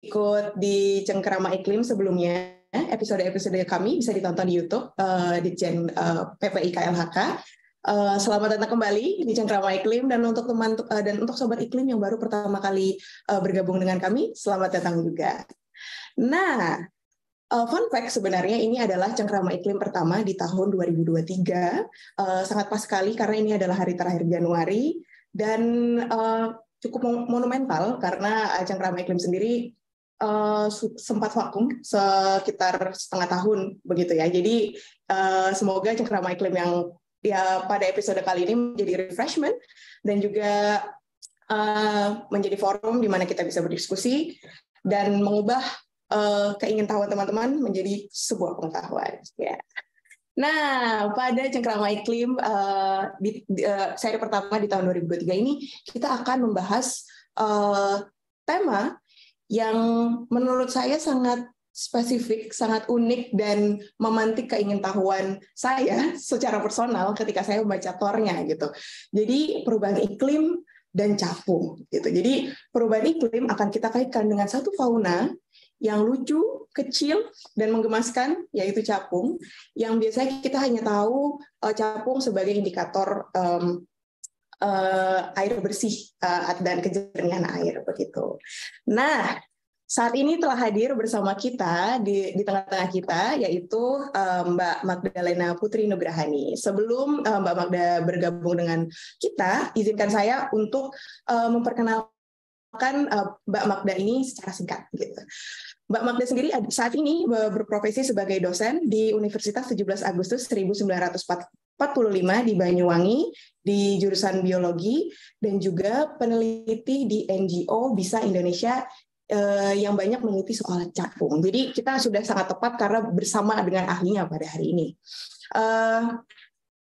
ikut di Cengkerama Iklim sebelumnya, episode-episode kami bisa ditonton di YouTube uh, di Jen uh, eh, PPI KLHK. Uh, eh, selamat datang kembali di Cengkerama Iklim dan untuk teman uh, dan untuk sobat iklim yang baru pertama kali uh, bergabung dengan kami, selamat datang juga. Nah, Uh, fun fact sebenarnya ini adalah Cengkrama iklim pertama di tahun 2023. Uh, sangat pas sekali karena ini adalah hari terakhir Januari dan uh, cukup monumental karena Cengkrama iklim sendiri uh, sempat vakum sekitar setengah tahun begitu ya. Jadi uh, semoga cengkerama iklim yang ya pada episode kali ini menjadi refreshment dan juga uh, menjadi forum di mana kita bisa berdiskusi dan mengubah uh, keingintahuan teman-teman menjadi sebuah pengetahuan. Ya. Yeah. Nah, pada cengkerama iklim uh, di, di uh, seri pertama di tahun 2023 ini kita akan membahas uh, tema yang menurut saya sangat spesifik, sangat unik dan memantik keingintahuan saya secara personal ketika saya membaca tornya gitu. Jadi perubahan iklim dan capung gitu. Jadi perubahan iklim akan kita kaitkan dengan satu fauna yang lucu, kecil dan menggemaskan yaitu capung yang biasanya kita hanya tahu eh, capung sebagai indikator um, uh, air bersih uh, dan kejernihan air begitu. Nah, saat ini telah hadir bersama kita di, di tengah-tengah kita yaitu uh, Mbak Magdalena Putri Nugrahani. Sebelum uh, Mbak Magda bergabung dengan kita, izinkan saya untuk uh, memperkenalkan uh, Mbak Magda ini secara singkat gitu. Mbak Magda sendiri saat ini berprofesi sebagai dosen di Universitas 17 Agustus 45 di Banyuwangi di jurusan biologi dan juga peneliti di NGO Bisa Indonesia eh, yang banyak meneliti soal cakung. Jadi kita sudah sangat tepat karena bersama dengan ahlinya pada hari ini. Eh,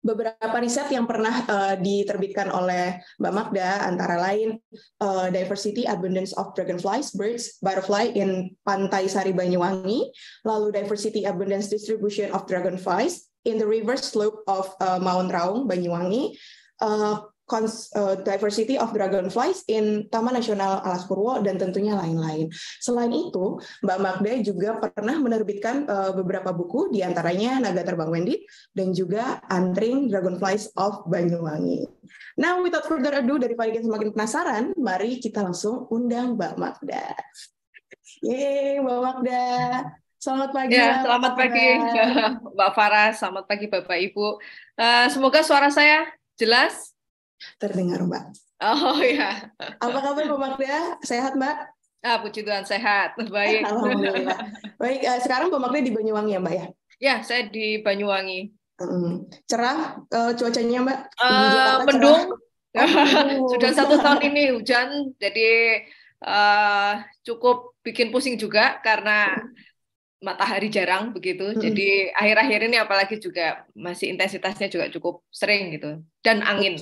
beberapa riset yang pernah uh, diterbitkan oleh Mbak Magda antara lain uh, Diversity Abundance of Dragonflies, Birds, Butterfly in Pantai Sari Banyuwangi, lalu Diversity Abundance Distribution of Dragonflies in the river slope of uh, Mount Raung, Banyuwangi, uh, uh, diversity of dragonflies in Taman Nasional Alas Purwo dan tentunya lain-lain. Selain itu, Mbak Magda juga pernah menerbitkan uh, beberapa buku, diantaranya Naga Terbang Wendy dan juga Antring Dragonflies of Banyuwangi. Nah, without further ado, daripada kita semakin penasaran, mari kita langsung undang Mbak Magda. Yeay, Mbak Magda. Selamat pagi. Ya, selamat pagi Mbak Farah, selamat pagi Bapak Ibu. Uh, semoga suara saya jelas. Terdengar Mbak. Oh ya. Apa kabar Bu Magda? Sehat Mbak? Ah, puji Tuhan sehat. Baik. Alhamdulillah. Baik, uh, sekarang Bu Magda di Banyuwangi ya Mbak ya? Ya, saya di Banyuwangi. Hmm. Cerah uh, cuacanya Mbak? Uh, mendung. Sudah satu tahun ini hujan, jadi uh, cukup bikin pusing juga karena hmm matahari jarang begitu. Hmm. Jadi akhir-akhir ini apalagi juga masih intensitasnya juga cukup sering gitu. Dan angin.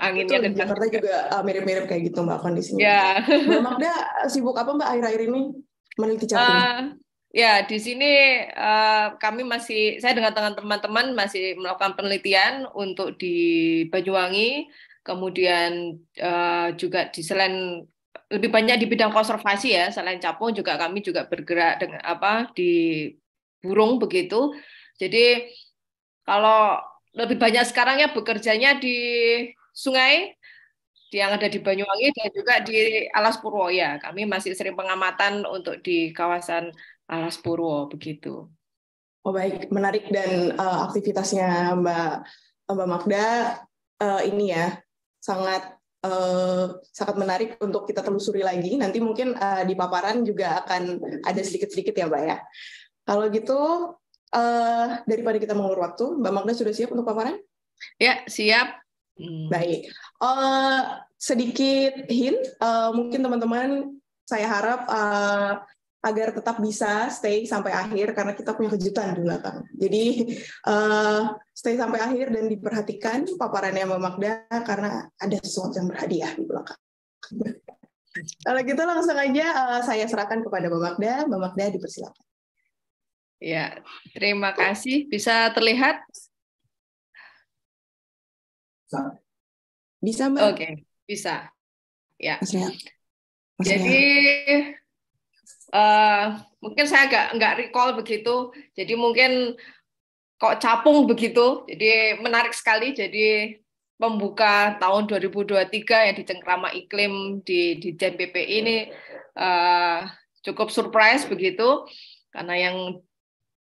Anginnya Betul, kencang. Ya, Jakarta juga ah, mirip-mirip kayak gitu Mbak kondisinya. Ya. Nah, mbak Magda sibuk apa Mbak akhir-akhir ini meneliti capung? Uh, ah, ya, di sini uh, kami masih saya dengan teman-teman masih melakukan penelitian untuk di Banyuwangi kemudian uh, juga di selain lebih banyak di bidang konservasi ya selain capung juga kami juga bergerak dengan apa di burung begitu jadi kalau lebih banyak sekarang ya bekerjanya di sungai yang ada di Banyuwangi dan juga di Alas Purwo ya kami masih sering pengamatan untuk di kawasan Alas Purwo begitu oh baik menarik dan uh, aktivitasnya Mbak Mbak Magda uh, ini ya sangat Eh, sangat menarik untuk kita telusuri lagi. Nanti mungkin uh, di paparan juga akan ada sedikit-sedikit ya, Mbak ya. Kalau gitu, uh, daripada kita mengulur waktu, Mbak Magda sudah siap untuk paparan? Ya, siap. Hmm. Baik. Uh, sedikit hint, uh, mungkin teman-teman saya harap uh, agar tetap bisa stay sampai akhir karena kita punya kejutan di belakang. Jadi uh, stay sampai akhir dan diperhatikan paparannya Mbak Magda karena ada sesuatu yang berhadiah di belakang. Kalau gitu langsung aja uh, saya serahkan kepada Mbak Magda. Mbak Magda dipersilakan. Ya, terima kasih. Bisa terlihat? Bisa, Mbak. Oke, okay, bisa. Ya. Mas ya. Jadi ya. Eh, mungkin saya nggak nggak recall begitu. Jadi mungkin kok capung begitu. Jadi menarik sekali. Jadi pembuka tahun 2023 yang di cengkrama iklim di di JNPP ini uh, cukup surprise begitu karena yang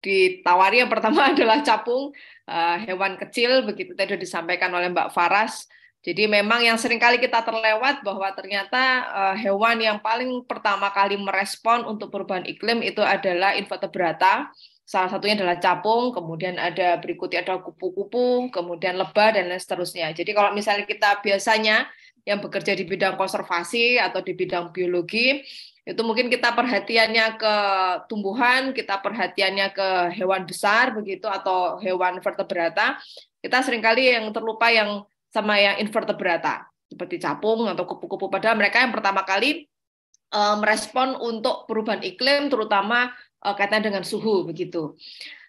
ditawari yang pertama adalah capung uh, hewan kecil begitu tadi disampaikan oleh Mbak Faras jadi memang yang sering kali kita terlewat bahwa ternyata uh, hewan yang paling pertama kali merespon untuk perubahan iklim itu adalah invertebrata. Salah satunya adalah capung, kemudian ada berikutnya ada kupu-kupu, kemudian lebah dan lain seterusnya. Jadi kalau misalnya kita biasanya yang bekerja di bidang konservasi atau di bidang biologi, itu mungkin kita perhatiannya ke tumbuhan, kita perhatiannya ke hewan besar begitu atau hewan vertebrata. Kita seringkali yang terlupa yang sama yang invertebrata seperti capung atau kupu-kupu. Padahal mereka yang pertama kali uh, merespon untuk perubahan iklim, terutama uh, kaitan dengan suhu begitu.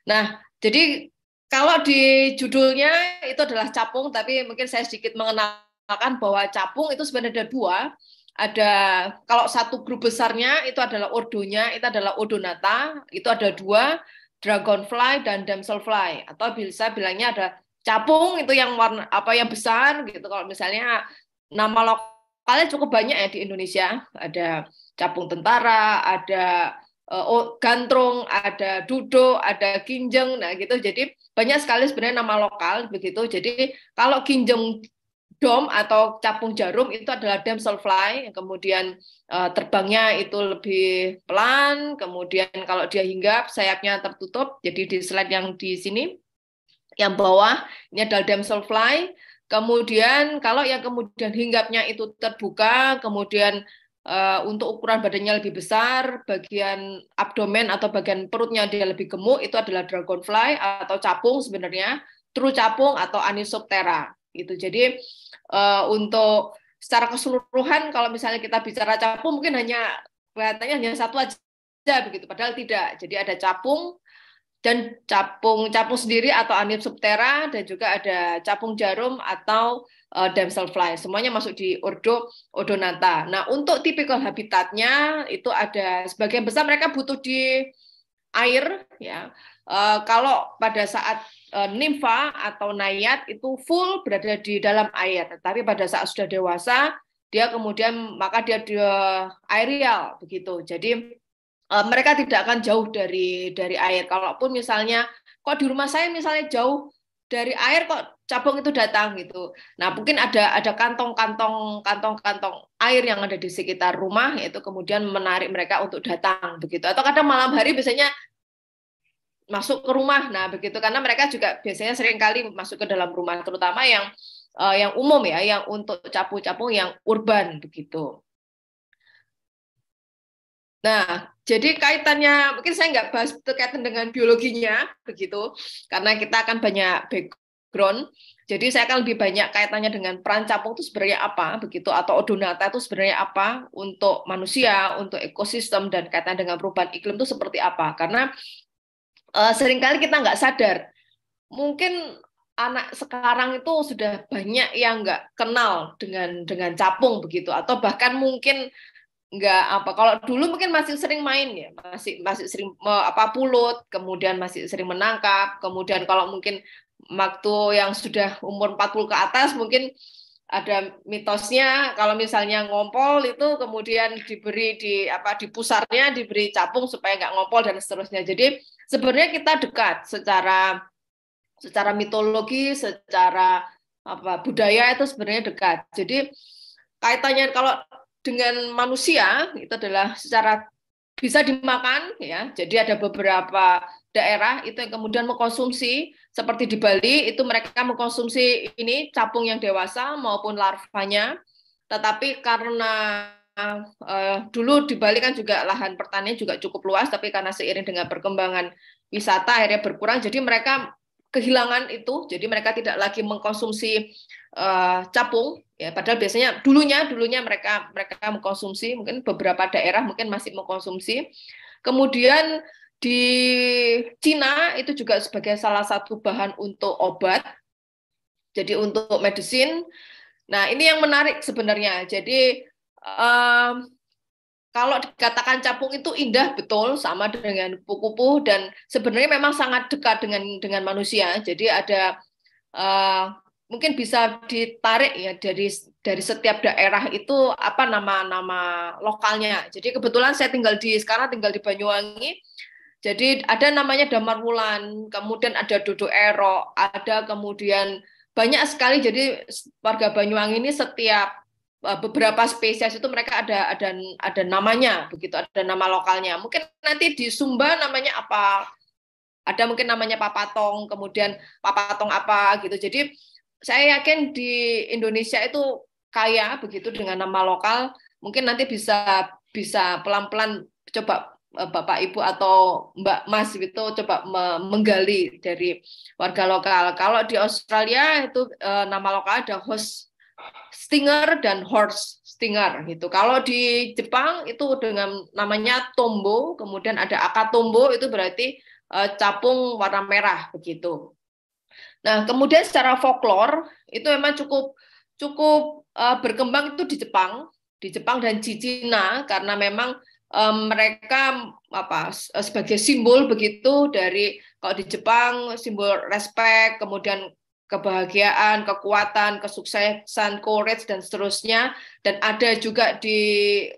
Nah, jadi kalau di judulnya itu adalah capung, tapi mungkin saya sedikit mengenalkan bahwa capung itu sebenarnya ada dua. Ada kalau satu grup besarnya itu adalah ordonya, itu adalah odonata, itu ada dua, dragonfly dan damselfly atau bisa bilangnya ada capung itu yang warna apa yang besar gitu kalau misalnya nama lokalnya cukup banyak ya di Indonesia ada capung tentara ada uh, gantrung ada dudo ada kinjeng nah gitu jadi banyak sekali sebenarnya nama lokal begitu jadi kalau kinjeng dom atau capung jarum itu adalah damselfly yang kemudian uh, terbangnya itu lebih pelan kemudian kalau dia hinggap sayapnya tertutup jadi di slide yang di sini yang bawah ini adalah damselfly. Kemudian kalau yang kemudian hinggapnya itu terbuka, kemudian uh, untuk ukuran badannya lebih besar, bagian abdomen atau bagian perutnya dia lebih gemuk, itu adalah dragonfly atau capung sebenarnya, true capung atau anisoptera. Itu. Jadi uh, untuk secara keseluruhan kalau misalnya kita bicara capung mungkin hanya kelihatannya hanya satu aja begitu, padahal tidak. Jadi ada capung, dan capung capung sendiri atau anib subtera dan juga ada capung jarum atau uh, eh, damselfly semuanya masuk di ordo odonata. Nah untuk tipikal habitatnya itu ada sebagian besar mereka butuh di air ya uh, kalau pada saat uh, nimfa atau nayat itu full berada di dalam air tetapi pada saat sudah dewasa dia kemudian maka dia di aerial begitu jadi uh, mereka tidak akan jauh dari dari air. Kalaupun misalnya kok di rumah saya misalnya jauh dari air kok cabang itu datang gitu. Nah, mungkin ada ada kantong-kantong kantong-kantong air yang ada di sekitar rumah itu kemudian menarik mereka untuk datang begitu. Atau kadang malam hari biasanya masuk ke rumah. Nah, begitu karena mereka juga biasanya seringkali masuk ke dalam rumah terutama yang uh, yang umum ya, yang untuk capung-capung yang urban begitu. Nah, jadi kaitannya mungkin saya nggak bahas terkaitan dengan biologinya begitu, karena kita akan banyak background. Jadi saya akan lebih banyak kaitannya dengan peran capung itu sebenarnya apa begitu atau odonata itu sebenarnya apa untuk manusia, untuk ekosistem dan kaitan dengan perubahan iklim itu seperti apa. Karena uh, seringkali kita nggak sadar. Mungkin anak sekarang itu sudah banyak yang nggak kenal dengan dengan capung begitu atau bahkan mungkin nggak apa kalau dulu mungkin masih sering main ya masih masih sering apa pulut kemudian masih sering menangkap kemudian kalau mungkin waktu yang sudah umur 40 ke atas mungkin ada mitosnya kalau misalnya ngompol itu kemudian diberi di apa di pusarnya diberi capung supaya nggak ngompol dan seterusnya jadi sebenarnya kita dekat secara secara mitologi secara apa budaya itu sebenarnya dekat jadi kaitannya kalau dengan manusia itu adalah secara bisa dimakan ya. Jadi ada beberapa daerah itu yang kemudian mengkonsumsi seperti di Bali itu mereka mengkonsumsi ini capung yang dewasa maupun larvanya. Tetapi karena uh, dulu di Bali kan juga lahan pertanian juga cukup luas, tapi karena seiring dengan perkembangan wisata akhirnya berkurang, jadi mereka kehilangan itu, jadi mereka tidak lagi mengkonsumsi uh, capung ya padahal biasanya dulunya dulunya mereka mereka mengkonsumsi mungkin beberapa daerah mungkin masih mengkonsumsi kemudian di Cina itu juga sebagai salah satu bahan untuk obat jadi untuk medisin nah ini yang menarik sebenarnya jadi uh, kalau dikatakan capung itu indah betul sama dengan kupu-kupu dan sebenarnya memang sangat dekat dengan dengan manusia jadi ada uh, mungkin bisa ditarik ya dari dari setiap daerah itu apa nama-nama lokalnya. Jadi kebetulan saya tinggal di sekarang tinggal di Banyuwangi. Jadi ada namanya Damar Wulan, kemudian ada Dodo Ero, ada kemudian banyak sekali jadi warga Banyuwangi ini setiap e, beberapa spesies itu mereka ada ada ada namanya begitu ada nama lokalnya mungkin nanti di Sumba namanya apa ada mungkin namanya papatong kemudian papatong apa gitu jadi saya yakin di Indonesia itu kaya begitu dengan nama lokal. Mungkin nanti bisa bisa pelan-pelan coba e, Bapak Ibu atau Mbak Mas itu coba menggali dari warga lokal. Kalau di Australia itu e, nama lokal ada host stinger dan horse stinger gitu. Kalau di Jepang itu dengan namanya tombo, kemudian ada akatombo itu berarti e, capung warna merah begitu. Nah, kemudian secara folklore itu memang cukup cukup uh, berkembang itu di Jepang, di Jepang dan di Cina karena memang um, mereka apa eh, sebagai simbol begitu dari kalau di Jepang simbol respect, kemudian kebahagiaan, kekuatan, kesuksesan, courage dan seterusnya. Dan ada juga di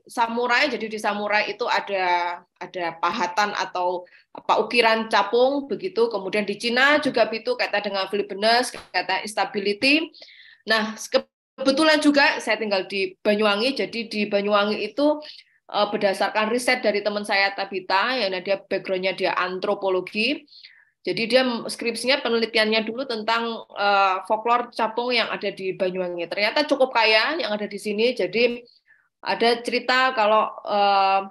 samurai, jadi di samurai itu ada ada pahatan atau apa ukiran capung begitu kemudian di Cina juga begitu kata dengan Filipinas kata instability nah kebetulan juga saya tinggal di Banyuwangi jadi di Banyuwangi itu eh, berdasarkan riset dari teman saya Tabita yang nah, dia backgroundnya dia antropologi jadi dia skripsinya penelitiannya dulu tentang uh, folklore capung yang ada di Banyuwangi ternyata cukup kaya yang ada di sini jadi ada cerita kalau uh,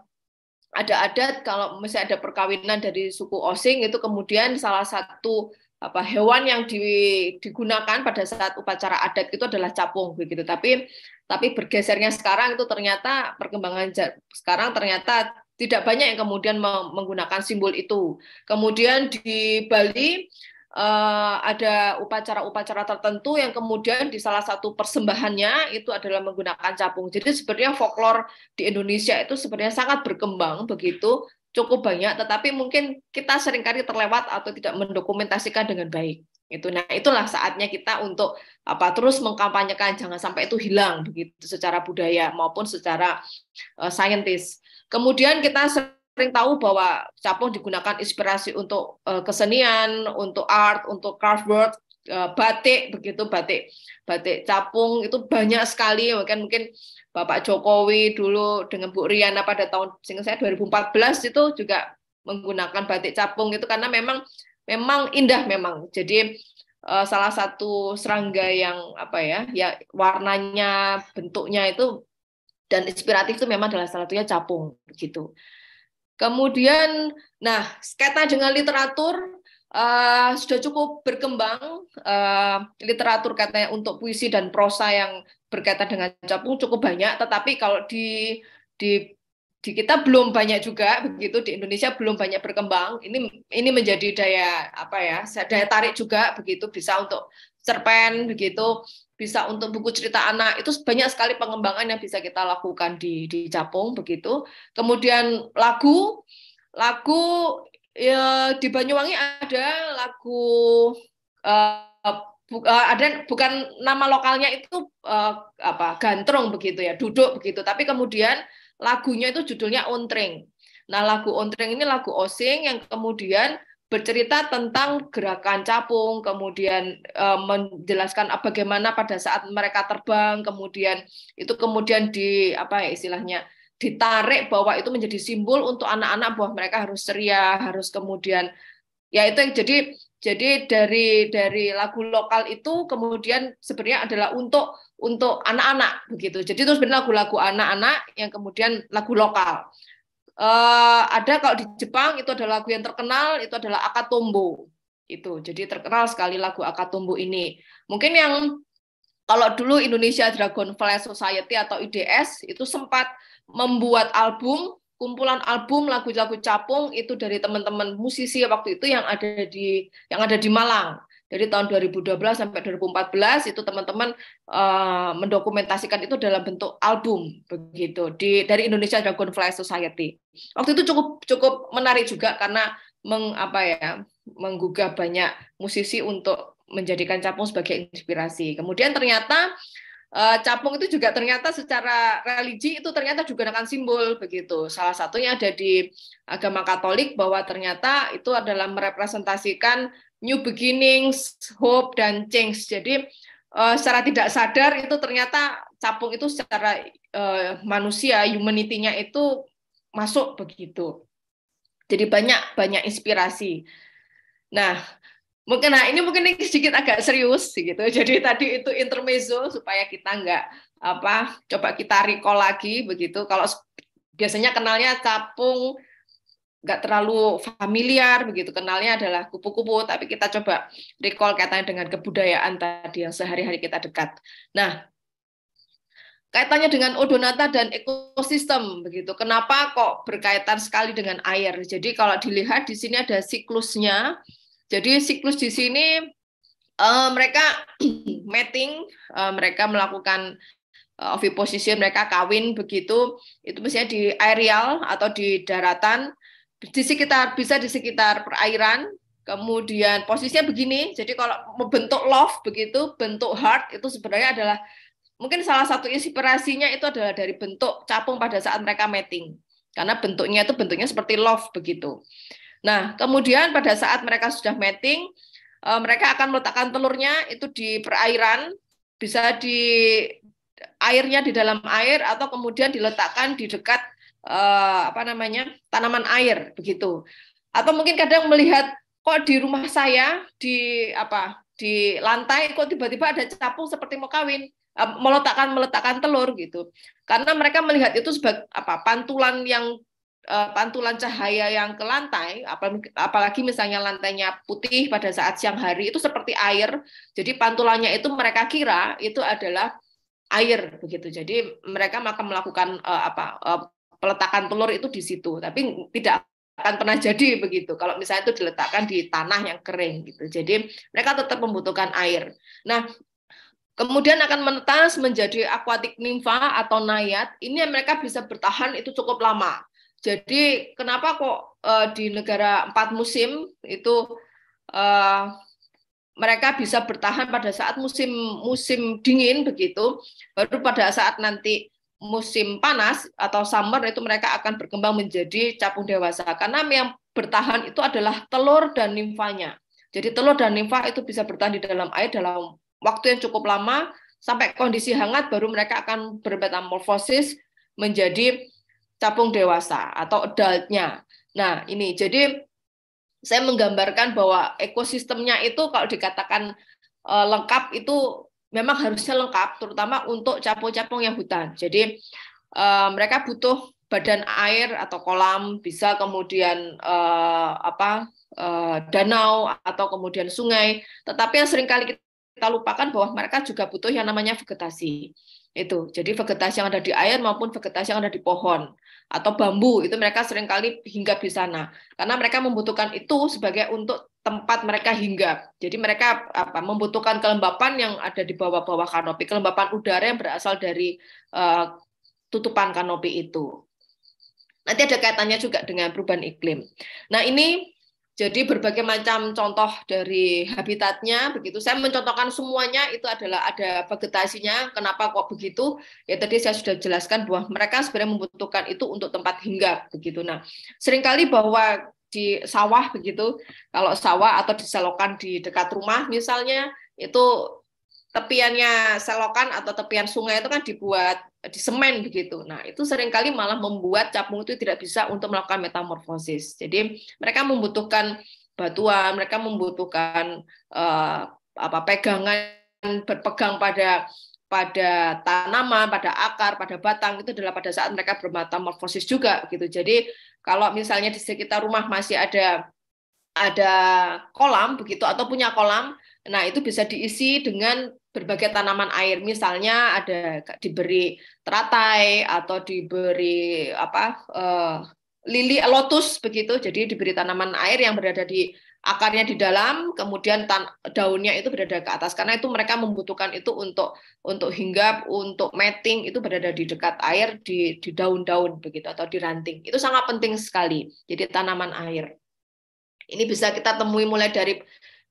ada adat kalau misalnya ada perkawinan dari suku Osing itu kemudian salah satu apa hewan yang di, digunakan pada saat upacara adat itu adalah capung begitu tapi tapi bergesernya sekarang itu ternyata perkembangan sekarang ternyata tidak banyak yang kemudian menggunakan simbol itu kemudian di Bali Eh, ada upacara-upacara tertentu yang kemudian di salah satu persembahannya itu adalah menggunakan capung. Jadi sebenarnya folklore di Indonesia itu sebenarnya sangat berkembang begitu cukup banyak, tetapi mungkin kita seringkali terlewat atau tidak mendokumentasikan dengan baik. Itu, nah itulah saatnya kita untuk apa terus mengkampanyekan jangan sampai itu hilang begitu secara budaya maupun secara uh, saintis. Kemudian kita sering tahu bahwa capung digunakan inspirasi untuk uh, kesenian, untuk art, untuk carvework, uh, eh, batik begitu batik batik capung itu banyak sekali mungkin mungkin Bapak Jokowi dulu dengan Bu Riana pada tahun singkat saya 2014 itu juga menggunakan batik capung itu karena memang memang indah memang. Jadi uh, salah satu serangga yang apa ya ya warnanya bentuknya itu dan inspiratif itu memang adalah salah satunya capung begitu. Kemudian, nah, sekaitan dengan literatur uh, sudah cukup berkembang uh, literatur katanya untuk puisi dan prosa yang berkaitan dengan capung cukup banyak, tetapi kalau di di di kita belum banyak juga begitu di Indonesia belum banyak berkembang ini ini menjadi daya apa ya daya tarik juga begitu bisa untuk cerpen begitu bisa untuk buku cerita anak itu banyak sekali pengembangan yang bisa kita lakukan di di Capung begitu. Kemudian lagu lagu ya, di Banyuwangi ada lagu uh, bu, uh, ada bukan nama lokalnya itu uh, apa gantung begitu ya, duduk begitu. Tapi kemudian lagunya itu judulnya Ontring. Nah, lagu Ontring ini lagu osing yang kemudian bercerita tentang gerakan capung, kemudian e, menjelaskan eh, bagaimana pada saat mereka terbang, kemudian itu kemudian di apa ya istilahnya ditarik bahwa itu menjadi simbol untuk anak-anak bahwa mereka harus ceria, harus kemudian ya itu jadi jadi dari dari lagu lokal itu kemudian sebenarnya adalah untuk untuk anak-anak begitu. Jadi itu sebenarnya lagu-lagu anak-anak yang kemudian lagu lokal uh, ada kalau di Jepang itu ada lagu yang terkenal itu adalah Akatombo itu jadi terkenal sekali lagu Akatombo ini mungkin yang kalau dulu Indonesia Dragonfly Society atau IDS itu sempat membuat album kumpulan album lagu-lagu capung itu dari teman-teman musisi waktu itu yang ada di yang ada di Malang jadi tahun 2012 sampai 2014 itu teman-teman uh, mendokumentasikan itu dalam bentuk album begitu di dari Indonesia Dragonfly Society. Waktu itu cukup cukup menarik juga karena mengapa ya, menggugah banyak musisi untuk menjadikan capung sebagai inspirasi. Kemudian ternyata eh, capung itu juga ternyata secara religi itu ternyata juga dengan simbol begitu. Salah satunya ada di agama Katolik bahwa ternyata itu adalah merepresentasikan new beginnings, hope dan change. Jadi uh, secara tidak sadar itu ternyata capung itu secara uh, manusia humanity-nya itu masuk begitu. Jadi banyak banyak inspirasi. Nah, mungkin nah ini mungkin ini sedikit agak serius gitu. Jadi tadi itu intermezzo supaya kita nggak apa coba kita recall lagi begitu. Kalau biasanya kenalnya capung nggak terlalu familiar begitu kenalnya adalah kupu-kupu tapi kita coba recall kaitannya dengan kebudayaan tadi yang sehari-hari kita dekat. Nah, kaitannya dengan odonata dan ekosistem begitu. Kenapa kok berkaitan sekali dengan air? Jadi kalau dilihat di sini ada siklusnya. Jadi siklus di sini uh, mereka mating, uh, mereka melakukan uh, mereka kawin begitu. Itu misalnya di aerial atau di daratan di sekitar bisa di sekitar perairan kemudian posisinya begini jadi kalau membentuk love begitu bentuk heart itu sebenarnya adalah mungkin salah satu inspirasinya itu adalah dari bentuk capung pada saat mereka mating karena bentuknya itu bentuknya seperti love begitu nah kemudian pada saat mereka sudah mating eh, mereka akan meletakkan telurnya itu di perairan bisa di airnya di dalam air atau kemudian diletakkan di dekat uh, apa namanya tanaman air begitu atau mungkin kadang melihat kok di rumah saya di apa di lantai kok tiba-tiba ada capung seperti mau kawin eh, meletakkan meletakkan telur gitu karena mereka melihat itu sebagai apa pantulan yang eh, pantulan cahaya yang ke lantai apalagi misalnya lantainya putih pada saat siang hari itu seperti air jadi pantulannya itu mereka kira itu adalah air begitu jadi mereka maka melakukan apa peletakan telur itu di situ, tapi tidak akan pernah jadi begitu kalau misalnya itu diletakkan di tanah yang kering gitu. Jadi mereka tetap membutuhkan air. Nah, kemudian akan menetas menjadi aquatic nympha atau nayat. Ini yang mereka bisa bertahan itu cukup lama. Jadi kenapa kok uh, di negara empat musim itu uh, mereka bisa bertahan pada saat musim musim dingin begitu, baru pada saat nanti musim panas atau summer itu mereka akan berkembang menjadi capung dewasa karena yang bertahan itu adalah telur dan nimfanya. Jadi telur dan nimfa itu bisa bertahan di dalam air dalam waktu yang cukup lama sampai kondisi hangat baru mereka akan bermetamorfosis menjadi capung dewasa atau adultnya. Nah, ini jadi saya menggambarkan bahwa ekosistemnya itu kalau dikatakan eh, lengkap itu memang harusnya lengkap, terutama untuk capung-capung yang hutan. Jadi uh, mereka butuh badan air atau kolam, bisa kemudian uh, apa uh, danau atau kemudian sungai. Tetapi yang sering kali kita lupakan bahwa mereka juga butuh yang namanya vegetasi. Itu. Jadi vegetasi yang ada di air maupun vegetasi yang ada di pohon atau bambu itu mereka seringkali hinggap di sana karena mereka membutuhkan itu sebagai untuk tempat mereka hinggap. Jadi mereka apa membutuhkan kelembapan yang ada di bawah-bawah kanopi, kelembapan udara yang berasal dari uh, tutupan kanopi itu. Nanti ada kaitannya juga dengan perubahan iklim. Nah, ini jadi berbagai macam contoh dari habitatnya begitu. Saya mencontohkan semuanya itu adalah ada vegetasinya. Kenapa kok begitu? Ya tadi saya sudah jelaskan bahwa mereka sebenarnya membutuhkan itu untuk tempat hinggap begitu. Nah, seringkali bahwa di sawah begitu, kalau sawah atau di selokan di dekat rumah misalnya itu tepiannya selokan atau tepian sungai itu kan dibuat Eh, di semen begitu. Nah, itu seringkali malah membuat capung itu tidak bisa untuk melakukan metamorfosis. Jadi, mereka membutuhkan batuan, mereka membutuhkan uh, apa pegangan berpegang pada pada tanaman, pada akar, pada batang itu adalah pada saat mereka bermetamorfosis juga gitu. Jadi, kalau misalnya di sekitar rumah masih ada ada kolam begitu atau punya kolam, nah itu bisa diisi dengan berbagai tanaman air misalnya ada diberi teratai atau diberi apa uh, lili lotus begitu jadi diberi tanaman air yang berada di akarnya di dalam kemudian tan daunnya itu berada ke atas karena itu mereka membutuhkan itu untuk untuk hinggap untuk mating itu berada di dekat air di di daun-daun begitu atau di ranting itu sangat penting sekali jadi tanaman air ini bisa kita temui mulai dari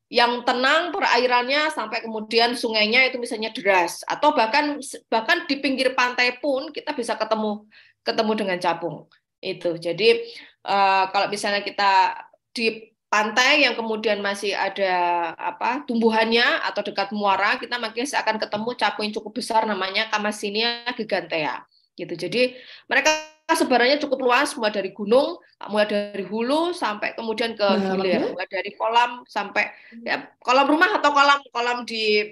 yang tenang perairannya sampai kemudian sungainya itu misalnya deras atau bahkan bahkan di pinggir pantai pun kita bisa ketemu ketemu dengan capung itu jadi uh, kalau misalnya kita di pantai yang kemudian masih ada apa tumbuhannya atau dekat muara kita makin akan ketemu capung yang cukup besar namanya kamasinia gigantea gitu jadi mereka sebarannya cukup luas, mulai dari gunung, mulai dari hulu sampai kemudian ke nah, hilir, mulai dari kolam sampai ya, kolam rumah atau kolam kolam di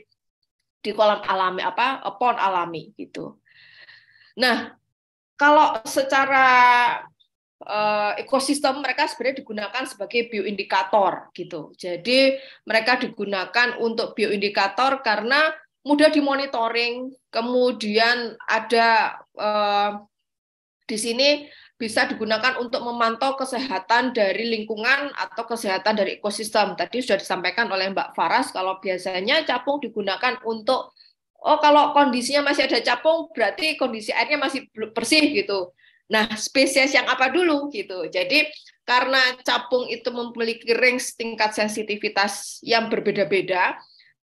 di kolam alami apa eh, pond alami gitu. Nah, kalau secara uh, ekosistem mereka sebenarnya digunakan sebagai bioindikator gitu. Jadi mereka digunakan untuk bioindikator karena mudah dimonitoring, kemudian ada uh, di sini bisa digunakan untuk memantau kesehatan dari lingkungan atau kesehatan dari ekosistem. Tadi sudah disampaikan oleh Mbak Faras kalau biasanya capung digunakan untuk oh kalau kondisinya masih ada capung berarti kondisi airnya masih bersih gitu. Nah, spesies yang apa dulu gitu. Jadi karena capung itu memiliki range tingkat sensitivitas yang berbeda-beda,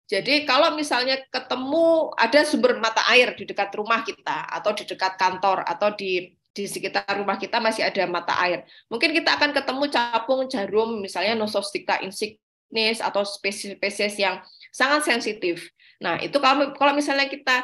jadi kalau misalnya ketemu ada sumber mata air di dekat rumah kita atau di dekat kantor atau di di sekitar rumah kita masih ada mata air. Mungkin kita akan ketemu capung, jarum, misalnya Nosostica insignis atau spesies-spesies yang sangat sensitif. Nah, itu kalau kalau misalnya kita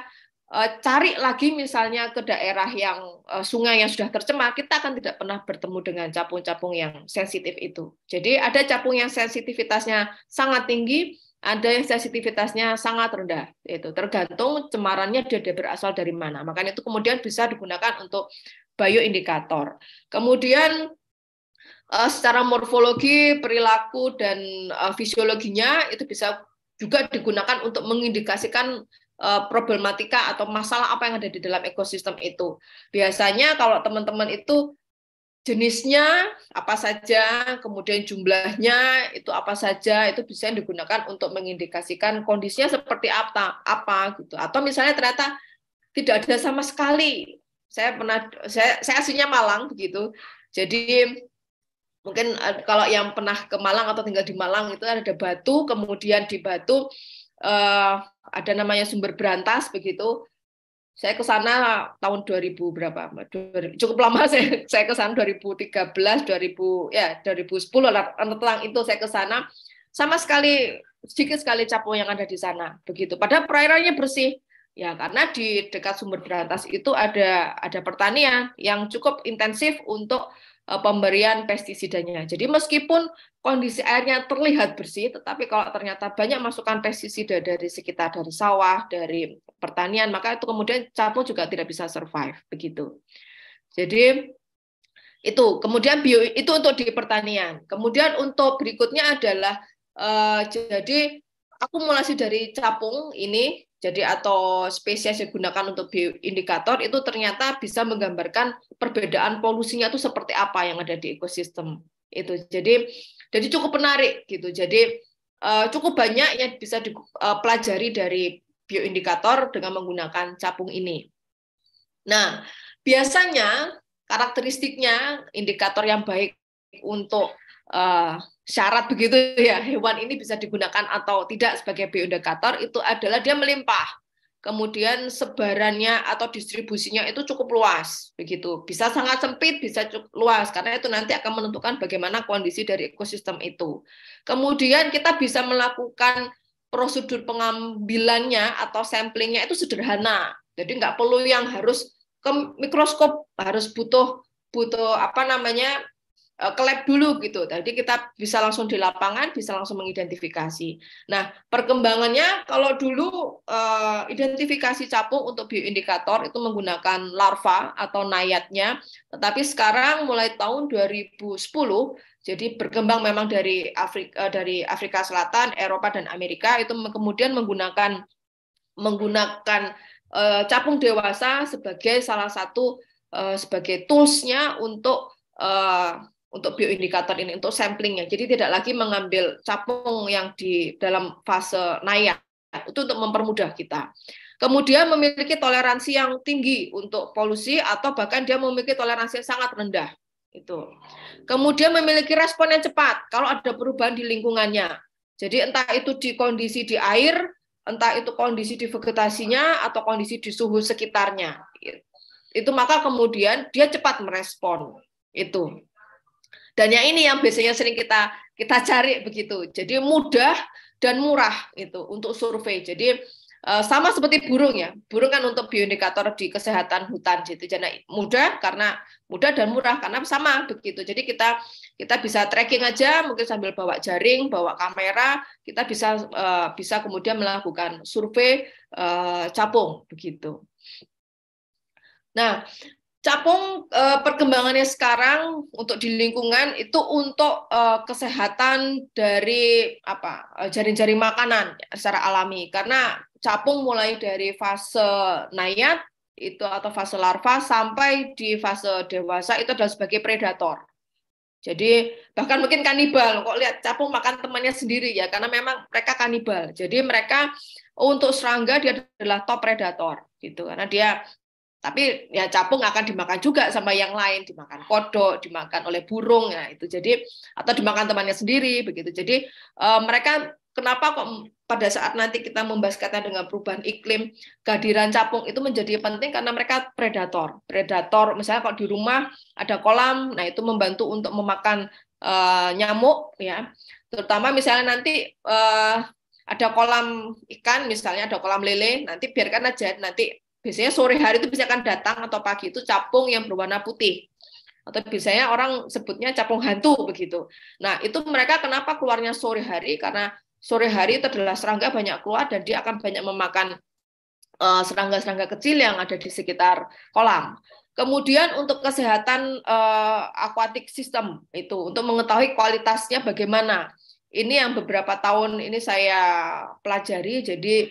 eh, cari lagi misalnya ke daerah yang eh, sungai yang sudah tercemar, kita akan tidak pernah bertemu dengan capung-capung yang sensitif itu. Jadi ada capung yang sensitivitasnya sangat tinggi, ada yang sensitivitasnya sangat rendah itu tergantung cemarannya dia berasal dari mana makanya itu kemudian bisa digunakan untuk bioindikator. Kemudian eh, secara morfologi, perilaku dan eh, fisiologinya itu bisa juga digunakan untuk mengindikasikan eh, problematika atau masalah apa yang ada di dalam ekosistem itu. Biasanya kalau teman-teman itu jenisnya apa saja, kemudian jumlahnya itu apa saja, itu bisa digunakan untuk mengindikasikan kondisinya seperti apa, apa gitu. Atau misalnya ternyata tidak ada sama sekali saya pernah saya saya aslinya Malang begitu jadi mungkin eh, kalau yang pernah ke Malang atau tinggal di Malang itu ada batu kemudian di batu eh, ada namanya sumber berantas begitu saya ke sana tahun 2000 berapa cukup lama saya saya ke sana 2013 2000 ya 2010 lah tentang itu saya ke sana sama sekali sedikit sekali capung yang ada di sana begitu padahal perairannya bersih Ya, karena di dekat sumber berantas itu ada ada pertanian yang cukup intensif untuk eh, pemberian pestisidanya. Jadi meskipun kondisi airnya terlihat bersih, tetapi kalau ternyata banyak masukan pestisida dari sekitar dari sawah, dari pertanian, maka itu kemudian capung juga tidak bisa survive begitu. Jadi itu kemudian bio itu untuk di pertanian. Kemudian untuk berikutnya adalah uh, jadi akumulasi dari capung ini jadi atau spesies yang digunakan untuk bioindikator itu ternyata bisa menggambarkan perbedaan polusinya itu seperti apa yang ada di ekosistem itu. Jadi jadi cukup menarik gitu. Jadi uh, cukup banyak yang bisa dipelajari eh, dari bioindikator dengan menggunakan capung ini. Nah, biasanya karakteristiknya indikator yang baik untuk uh, syarat begitu ya hewan ini bisa digunakan atau tidak sebagai bioindikator itu adalah dia melimpah kemudian sebarannya atau distribusinya itu cukup luas begitu bisa sangat sempit bisa cukup luas karena itu nanti akan menentukan bagaimana kondisi dari ekosistem itu kemudian kita bisa melakukan prosedur pengambilannya atau samplingnya itu sederhana jadi nggak perlu yang harus ke mikroskop harus butuh butuh apa namanya Eh, ke dulu gitu. Tadi kita bisa langsung di lapangan, bisa langsung mengidentifikasi. Nah, perkembangannya kalau dulu eh, identifikasi capung untuk bioindikator itu menggunakan larva atau nayatnya, tetapi sekarang mulai tahun 2010 jadi berkembang memang dari Afrika eh, dari Afrika Selatan, Eropa dan Amerika itu kemudian menggunakan menggunakan capung dewasa sebagai salah satu uh, sebagai toolsnya untuk untuk bioindikator ini untuk samplingnya. Jadi tidak lagi mengambil capung yang di dalam fase naik itu untuk mempermudah kita. Kemudian memiliki toleransi yang tinggi untuk polusi atau bahkan dia memiliki toleransi yang sangat rendah itu. Kemudian memiliki respon yang cepat kalau ada perubahan di lingkungannya. Jadi entah itu di kondisi di air, entah itu kondisi di vegetasinya atau kondisi di suhu sekitarnya. Itu maka kemudian dia cepat merespon itu. Dan yang ini yang biasanya sering kita kita cari begitu. Jadi mudah dan murah itu untuk survei. Jadi eh, sama seperti burung ya. Burung kan untuk bioindikator di kesehatan hutan gitu. Jadi mudah karena mudah dan murah karena sama begitu. Jadi kita kita bisa tracking aja mungkin sambil bawa jaring, bawa kamera, kita bisa eh, bisa kemudian melakukan survei eh, capung begitu. Nah, capung eh, perkembangannya sekarang untuk di lingkungan itu untuk eh, kesehatan dari apa eh, jaring-jaring makanan secara alami karena capung mulai dari fase nayat itu atau fase larva sampai di fase dewasa itu adalah sebagai predator. Jadi bahkan mungkin kanibal. Kok lihat capung makan temannya sendiri ya karena memang mereka kanibal. Jadi mereka untuk serangga dia adalah top predator gitu karena dia tapi ya capung akan dimakan juga sama yang lain, dimakan kodok, dimakan oleh burung ya itu. Jadi atau dimakan temannya sendiri begitu. Jadi e, mereka kenapa kok pada saat nanti kita membahas kaitan dengan perubahan iklim, kehadiran capung itu menjadi penting karena mereka predator. Predator, misalnya kalau di rumah ada kolam, nah itu membantu untuk memakan e, nyamuk, ya. Terutama misalnya nanti e, ada kolam ikan, misalnya ada kolam lele, nanti biarkan aja nanti biasanya sore hari itu bisa akan datang atau pagi itu capung yang berwarna putih atau biasanya orang sebutnya capung hantu begitu. Nah, itu mereka kenapa keluarnya sore hari karena sore hari itu adalah serangga banyak keluar dan dia akan banyak memakan eh, serangga-serangga uh, kecil yang ada di sekitar kolam. Kemudian untuk kesehatan uh, eh, aquatic system itu untuk mengetahui kualitasnya bagaimana. Ini yang beberapa tahun ini saya pelajari jadi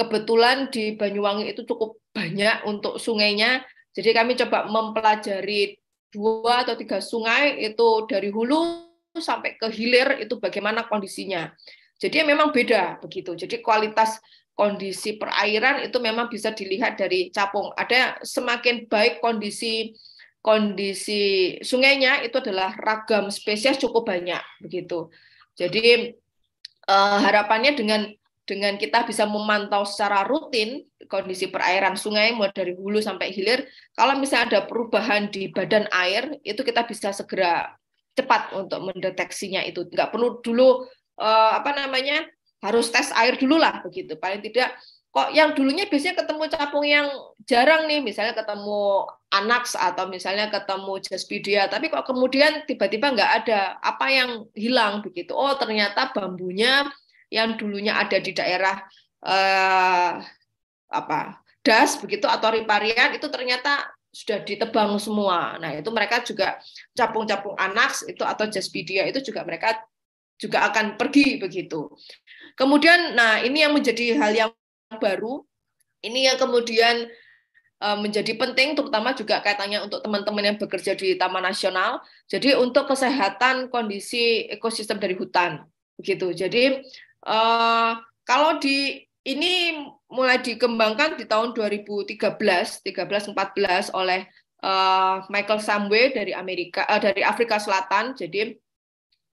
kebetulan di Banyuwangi itu cukup banyak untuk sungainya. Jadi kami coba mempelajari dua atau tiga sungai itu dari hulu sampai ke hilir itu bagaimana kondisinya. Jadi memang beda begitu. Jadi kualitas kondisi perairan itu memang bisa dilihat dari capung. Ada semakin baik kondisi kondisi sungainya itu adalah ragam spesies cukup banyak begitu. Jadi uh, harapannya dengan dengan kita bisa memantau secara rutin kondisi perairan sungai mulai dari hulu sampai hilir, kalau misalnya ada perubahan di badan air, itu kita bisa segera cepat untuk mendeteksinya itu. Nggak perlu dulu eh, apa namanya harus tes air dulu lah begitu. Paling tidak kok yang dulunya biasanya ketemu capung yang jarang nih, misalnya ketemu anaks atau misalnya ketemu Jaspidia, tapi kok kemudian tiba-tiba nggak ada apa yang hilang begitu. Oh ternyata bambunya yang dulunya ada di daerah eh, apa das begitu atau riparian itu ternyata sudah ditebang semua. Nah itu mereka juga capung-capung anak itu atau jaspidia itu juga mereka juga akan pergi begitu. Kemudian, nah ini yang menjadi hal yang baru, ini yang kemudian eh, menjadi penting, terutama juga kaitannya untuk teman-teman yang bekerja di Taman Nasional. Jadi untuk kesehatan kondisi ekosistem dari hutan, begitu. Jadi Eh, kalau di ini mulai dikembangkan di tahun 2013, 13 14 oleh uh, Michael Samway dari Amerika uh, dari Afrika Selatan. Jadi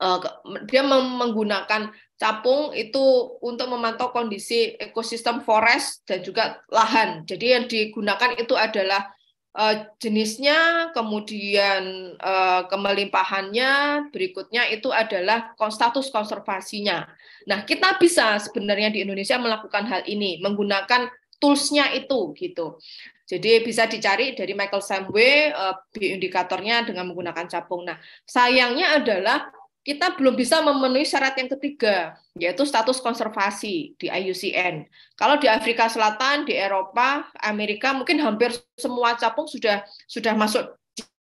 uh, dia menggunakan capung itu untuk memantau kondisi ekosistem forest dan juga lahan. Jadi yang digunakan itu adalah uh, jenisnya, kemudian uh, kemelimpahannya, berikutnya itu adalah status konservasinya. Nah, kita bisa sebenarnya di Indonesia melakukan hal ini menggunakan toolsnya itu gitu. Jadi bisa dicari dari Michael Samway uh, eh, bioindikatornya dengan menggunakan capung. Nah, sayangnya adalah kita belum bisa memenuhi syarat yang ketiga, yaitu status konservasi di IUCN. Kalau di Afrika Selatan, di Eropa, Amerika, mungkin hampir semua capung sudah sudah masuk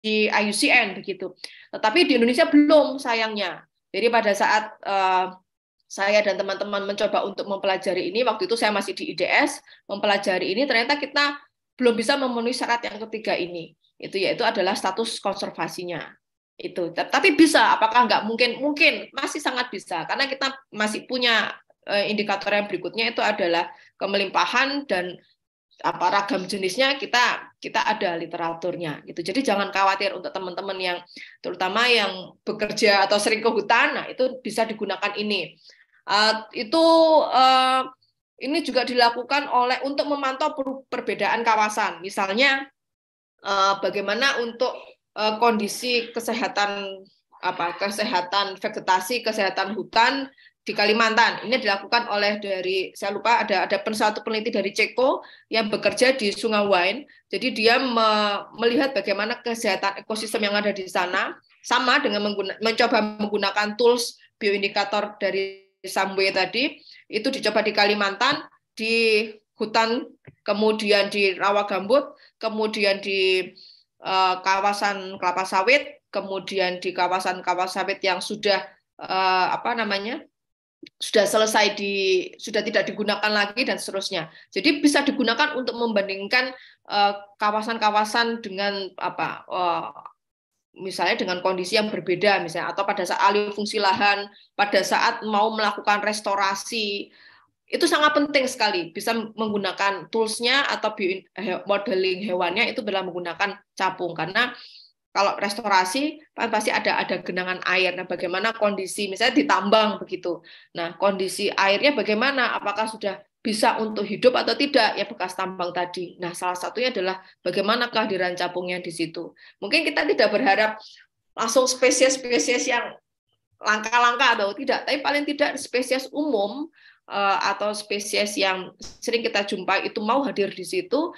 di IUCN begitu. Tetapi di Indonesia belum sayangnya. Jadi pada saat uh, saya dan teman-teman mencoba untuk mempelajari ini waktu itu saya masih di IDS mempelajari ini ternyata kita belum bisa memenuhi syarat yang ketiga ini itu yaitu adalah status konservasinya itu tapi bisa apakah nggak mungkin mungkin masih sangat bisa karena kita masih punya eh, indikator yang berikutnya itu adalah kemelimpahan dan apa ragam jenisnya kita kita ada literaturnya gitu. Jadi jangan khawatir untuk teman-teman yang terutama yang bekerja atau sering ke hutan, nah itu bisa digunakan ini. Eh, itu uh, ini juga dilakukan oleh untuk memantau perbedaan kawasan. Misalnya uh, bagaimana untuk uh, kondisi kesehatan apa kesehatan vegetasi, kesehatan hutan di Kalimantan. Ini dilakukan oleh dari saya lupa ada ada satu peneliti dari Ceko yang bekerja di Sungai Wain. Jadi dia me, melihat bagaimana kesehatan ekosistem yang ada di sana sama dengan mengguna, mencoba menggunakan tools bioindikator dari Sampai tadi itu dicoba di Kalimantan, di hutan, kemudian di rawa gambut, kemudian di uh, kawasan kelapa sawit, kemudian di kawasan-kawasan sawit yang sudah uh, apa namanya? sudah selesai di sudah tidak digunakan lagi dan seterusnya. Jadi bisa digunakan untuk membandingkan eh, kawasan-kawasan uh, dengan apa uh, misalnya dengan kondisi yang berbeda misalnya atau pada saat alih fungsi lahan, pada saat mau melakukan restorasi itu sangat penting sekali bisa menggunakan toolsnya atau modeling hewannya itu adalah menggunakan capung karena kalau restorasi kan pasti ada ada genangan air. Nah, bagaimana kondisi misalnya ditambang begitu. Nah, kondisi airnya bagaimana? Apakah sudah bisa untuk hidup atau tidak ya bekas tambang tadi. Nah, salah satunya adalah bagaimana kehadiran capungnya di situ. Mungkin kita tidak berharap langsung spesies-spesies yang langka-langka atau tidak, tapi paling tidak spesies umum eh, atau spesies yang sering kita jumpai itu mau hadir di situ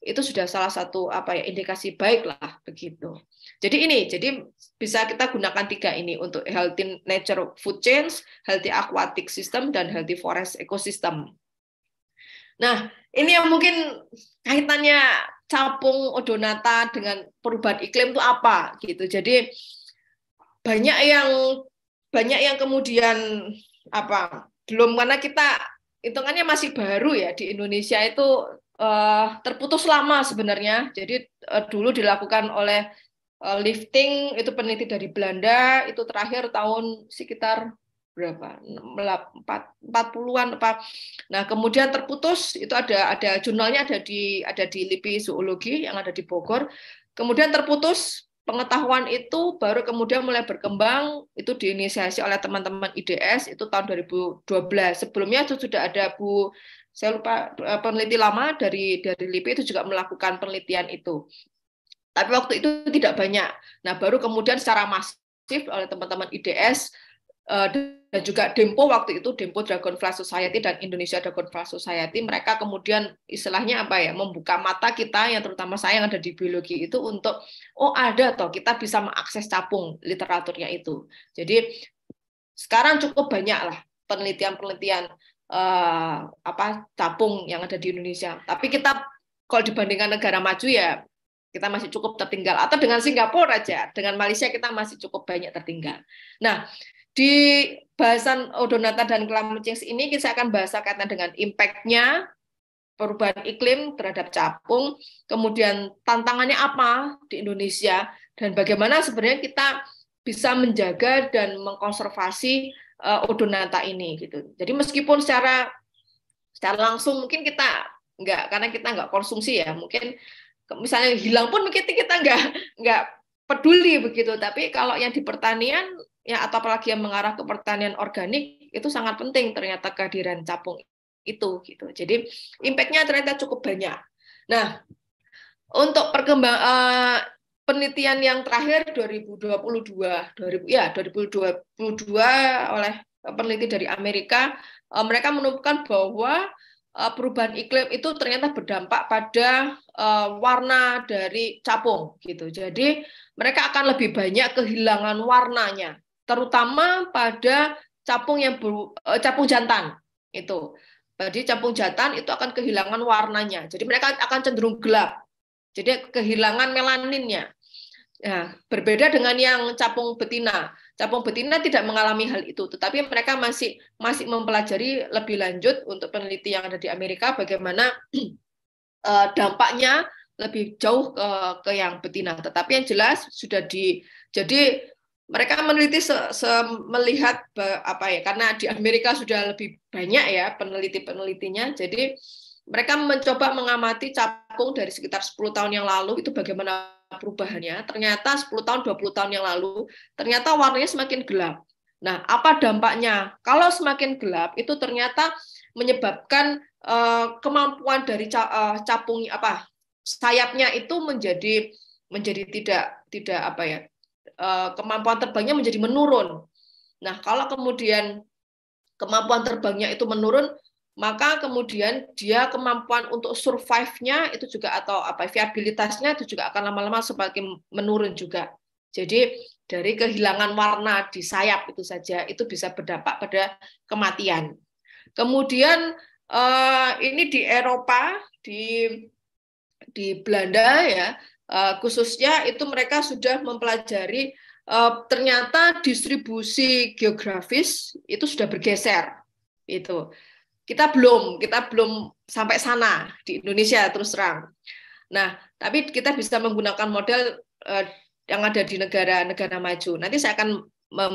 itu sudah salah satu apa ya indikasi baik lah begitu. Jadi ini jadi bisa kita gunakan tiga ini untuk healthy nature food chains, healthy aquatic system dan healthy forest ecosystem. Nah, ini yang mungkin kaitannya capung odonata dengan perubahan iklim itu apa gitu. Jadi banyak yang banyak yang kemudian apa belum karena kita hitungannya masih baru ya di Indonesia itu uh, terputus lama sebenarnya. Jadi uh, dulu dilakukan oleh uh, lifting itu peneliti dari Belanda itu terakhir tahun sekitar berapa 40-an apa nah kemudian terputus itu ada ada jurnalnya ada di ada di LIPI zoologi yang ada di Bogor kemudian terputus pengetahuan itu baru kemudian mulai berkembang itu diinisiasi oleh teman-teman IDS itu tahun 2012 sebelumnya itu sudah ada Bu saya lupa eh, peneliti lama dari dari LIPI itu juga melakukan penelitian itu tapi waktu itu tidak banyak. Nah, baru kemudian secara masif oleh teman-teman IDS eh, dan juga Dempo waktu itu Dempo Dragonfly Society dan Indonesia Dragonfly Society mereka kemudian istilahnya apa ya membuka mata kita yang terutama saya yang ada di biologi itu untuk oh ada toh kita bisa mengakses capung literaturnya itu jadi sekarang cukup banyak lah penelitian-penelitian eh, apa capung yang ada di Indonesia tapi kita kalau dibandingkan negara maju ya kita masih cukup tertinggal atau dengan Singapura aja dengan Malaysia kita masih cukup banyak tertinggal nah di bahasan Odonata dan Climate Change ini kita akan bahas kaitan dengan impact-nya perubahan iklim terhadap capung, kemudian tantangannya apa di Indonesia, dan bagaimana sebenarnya kita bisa menjaga dan mengkonservasi uh, odonata ini gitu. Jadi meskipun secara secara langsung mungkin kita enggak karena kita enggak konsumsi ya mungkin misalnya hilang pun mungkin kita enggak nggak peduli begitu tapi kalau yang di pertanian ya atau apalagi yang mengarah ke pertanian organik itu sangat penting ternyata kehadiran capung itu gitu. Jadi impactnya ternyata cukup banyak. Nah, untuk perkembangan uh, eh, penelitian yang terakhir 2022 2000 ya 2022 oleh peneliti dari Amerika uh, mereka menemukan bahwa eh, perubahan iklim itu ternyata berdampak pada uh, warna dari capung gitu. Jadi mereka akan lebih banyak kehilangan warnanya terutama pada capung yang ber, eh, capung jantan itu. Jadi capung jantan itu akan kehilangan warnanya. Jadi mereka akan cenderung gelap. Jadi kehilangan melaninnya. Ya, berbeda dengan yang capung betina. Capung betina tidak mengalami hal itu, tetapi mereka masih masih mempelajari lebih lanjut untuk peneliti yang ada di Amerika bagaimana eh, dampaknya lebih jauh ke, ke yang betina. Tetapi yang jelas sudah di jadi mereka meneliti se, se melihat apa ya karena di Amerika sudah lebih banyak ya peneliti penelitinya jadi mereka mencoba mengamati capung dari sekitar 10 tahun yang lalu itu bagaimana perubahannya ternyata 10 tahun 20 tahun yang lalu ternyata warnanya semakin gelap nah apa dampaknya kalau semakin gelap itu ternyata menyebabkan uh, kemampuan dari ca, uh, capung apa sayapnya itu menjadi menjadi tidak tidak apa ya Eh, kemampuan terbangnya menjadi menurun. Nah, kalau kemudian kemampuan terbangnya itu menurun, maka kemudian dia kemampuan untuk survive-nya itu juga atau apa viabilitasnya itu juga akan lama-lama semakin menurun juga. Jadi dari kehilangan warna di sayap itu saja itu bisa berdampak pada kematian. Kemudian eh, ini di Eropa di di Belanda ya Eh, khususnya itu mereka sudah mempelajari eh, ternyata distribusi geografis itu sudah bergeser itu kita belum kita belum sampai sana di Indonesia terus terang nah tapi kita bisa menggunakan model eh, yang ada di negara-negara maju nanti saya akan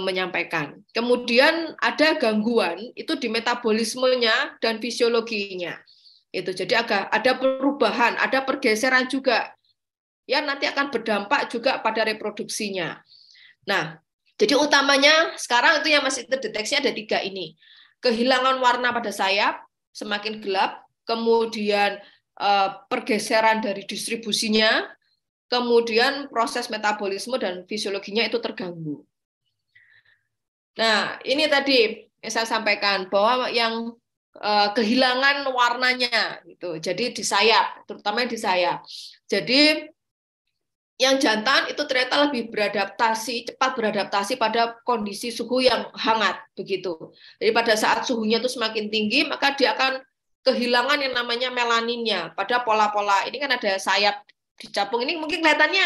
menyampaikan kemudian ada gangguan itu di metabolismenya dan fisiologinya itu jadi agak ada perubahan ada pergeseran juga ya nanti akan berdampak juga pada reproduksinya. Nah, jadi utamanya sekarang itu yang masih terdeteksi ada tiga ini. Kehilangan warna pada sayap, semakin gelap, kemudian eh, pergeseran dari distribusinya, kemudian proses metabolisme dan fisiologinya itu terganggu. Nah, ini tadi yang saya sampaikan bahwa yang eh, kehilangan warnanya itu Jadi di sayap, terutama di sayap. Jadi yang jantan itu ternyata lebih beradaptasi cepat beradaptasi pada kondisi suhu yang hangat begitu. Jadi pada saat suhunya itu semakin tinggi maka dia akan kehilangan yang namanya melaninnya pada pola-pola. Ini kan ada sayap di capung ini mungkin kelihatannya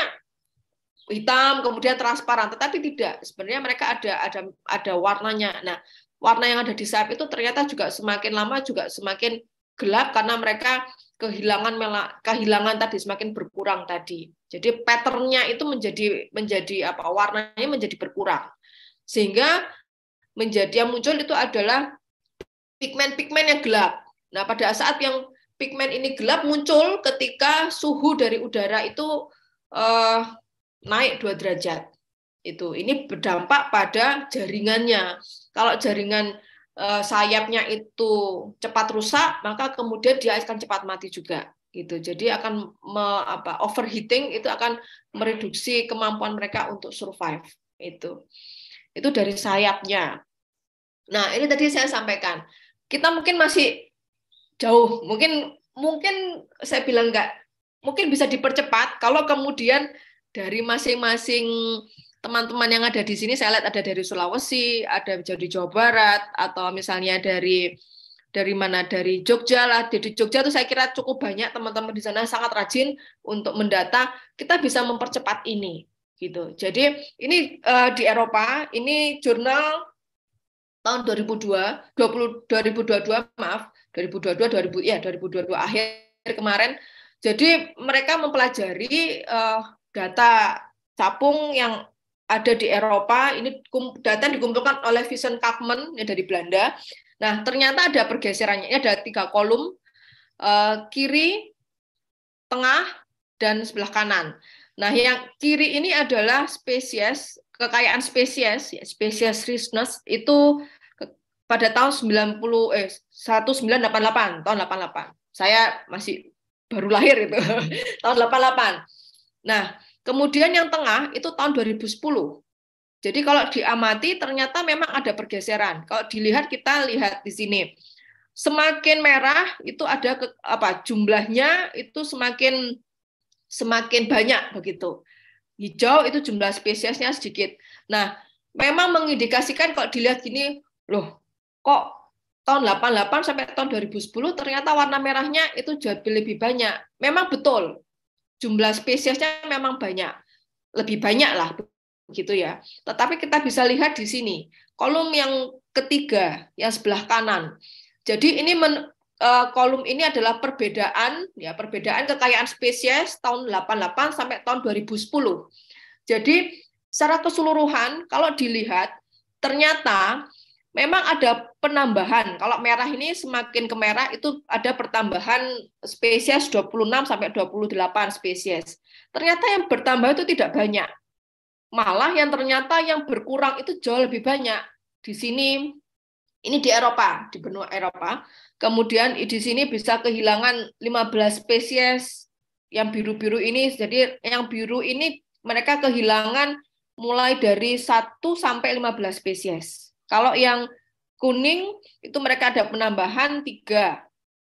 hitam kemudian transparan tetapi tidak sebenarnya mereka ada ada ada warnanya. Nah, warna yang ada di sayap itu ternyata juga semakin lama juga semakin gelap karena mereka kehilangan kehilangan tadi semakin berkurang tadi. Jadi patternnya itu menjadi menjadi apa warnanya menjadi berkurang sehingga menjadi yang muncul itu adalah pigmen-pigmen yang gelap. Nah pada saat yang pigmen ini gelap muncul ketika suhu dari udara itu eh, naik dua derajat itu ini berdampak pada jaringannya. Kalau jaringan Eh, sayapnya itu cepat rusak, maka kemudian dia akan cepat mati juga gitu. Jadi akan me, apa, overheating itu akan mereduksi kemampuan mereka untuk survive itu. Itu dari sayapnya. Nah, ini tadi saya sampaikan. Kita mungkin masih jauh, mungkin mungkin saya bilang enggak mungkin bisa dipercepat kalau kemudian dari masing-masing teman-teman yang ada di sini saya lihat ada dari Sulawesi, ada dari Jawa Barat atau misalnya dari dari mana dari Jogja lah jadi Jogja itu saya kira cukup banyak teman-teman di sana sangat rajin untuk mendata kita bisa mempercepat ini gitu jadi ini uh, di Eropa ini jurnal tahun 2002 20 2022 maaf 2022 2000 ya 2022 akhir kemarin jadi mereka mempelajari uh, data capung yang ada di Eropa. Ini data yang dikumpulkan oleh Vision Kampman ya dari Belanda. Nah, ternyata ada pergeserannya. Ini ada tiga kolom, eh, kiri, tengah, dan sebelah kanan. Nah, yang kiri ini adalah spesies, kekayaan spesies, ya, spesies richness itu pada tahun 90 eh 1988, tahun 88. Saya masih baru lahir itu, tahun 88. Nah, Kemudian yang tengah itu tahun 2010. Jadi kalau diamati ternyata memang ada pergeseran. Kalau dilihat kita lihat di sini. Semakin merah itu ada ke, apa jumlahnya itu semakin semakin banyak begitu. Hijau itu jumlah spesiesnya sedikit. Nah, memang mengindikasikan kalau dilihat gini, loh, kok tahun 88 sampai tahun 2010 ternyata warna merahnya itu jadi lebih banyak. Memang betul jumlah spesiesnya memang banyak, lebih banyak lah gitu ya. Tetapi kita bisa lihat di sini kolom yang ketiga yang sebelah kanan. Jadi ini men, eh, kolom ini adalah perbedaan ya perbedaan kekayaan spesies tahun 88 sampai tahun 2010. Jadi secara keseluruhan kalau dilihat ternyata memang ada penambahan. Kalau merah ini semakin ke merah itu ada pertambahan spesies 26 sampai 28 spesies. Ternyata yang bertambah itu tidak banyak. Malah yang ternyata yang berkurang itu jauh lebih banyak. Di sini ini di Eropa, di benua Eropa. Kemudian di sini bisa kehilangan 15 spesies yang biru-biru ini. Jadi yang biru ini mereka kehilangan mulai dari 1 sampai 15 spesies. Kalau yang kuning itu mereka ada penambahan 3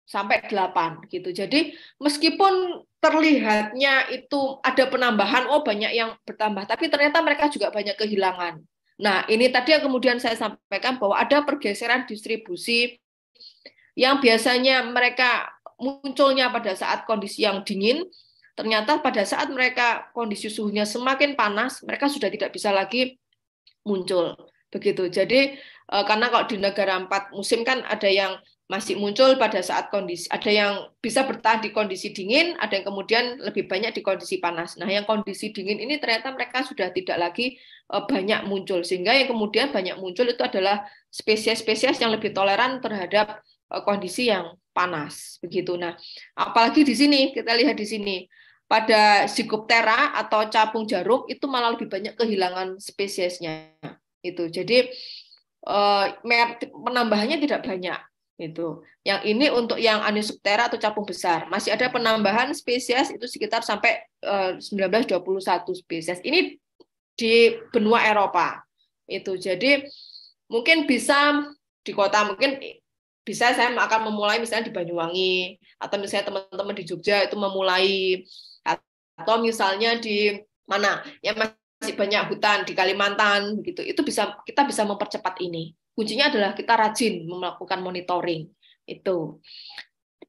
sampai 8 gitu. Jadi meskipun terlihatnya itu ada penambahan oh banyak yang bertambah tapi ternyata mereka juga banyak kehilangan. Nah, ini tadi yang kemudian saya sampaikan bahwa ada pergeseran distribusi yang biasanya mereka munculnya pada saat kondisi yang dingin ternyata pada saat mereka kondisi suhunya semakin panas mereka sudah tidak bisa lagi muncul begitu. Jadi Eh, karena kalau di negara empat musim kan ada yang masih muncul pada saat kondisi ada yang bisa bertahan di kondisi dingin, ada yang kemudian lebih banyak di kondisi panas. Nah, yang kondisi dingin ini ternyata mereka sudah tidak lagi eh, banyak muncul sehingga yang kemudian banyak muncul itu adalah spesies-spesies yang lebih toleran terhadap eh, kondisi yang panas begitu. Nah, apalagi di sini kita lihat di sini pada Zygoptera atau capung jarum itu malah lebih banyak kehilangan spesiesnya. Itu. Jadi Eh, penambahannya tidak banyak itu. Yang ini untuk yang anisoptera atau capung besar. Masih ada penambahan spesies itu sekitar sampai 1921 eh, spesies. Ini di benua Eropa. Itu. Jadi mungkin bisa di kota mungkin bisa saya akan memulai misalnya di Banyuwangi atau misalnya teman-teman di Jogja itu memulai atau misalnya di mana yang masih banyak hutan di Kalimantan gitu itu bisa kita bisa mempercepat ini kuncinya adalah kita rajin melakukan monitoring itu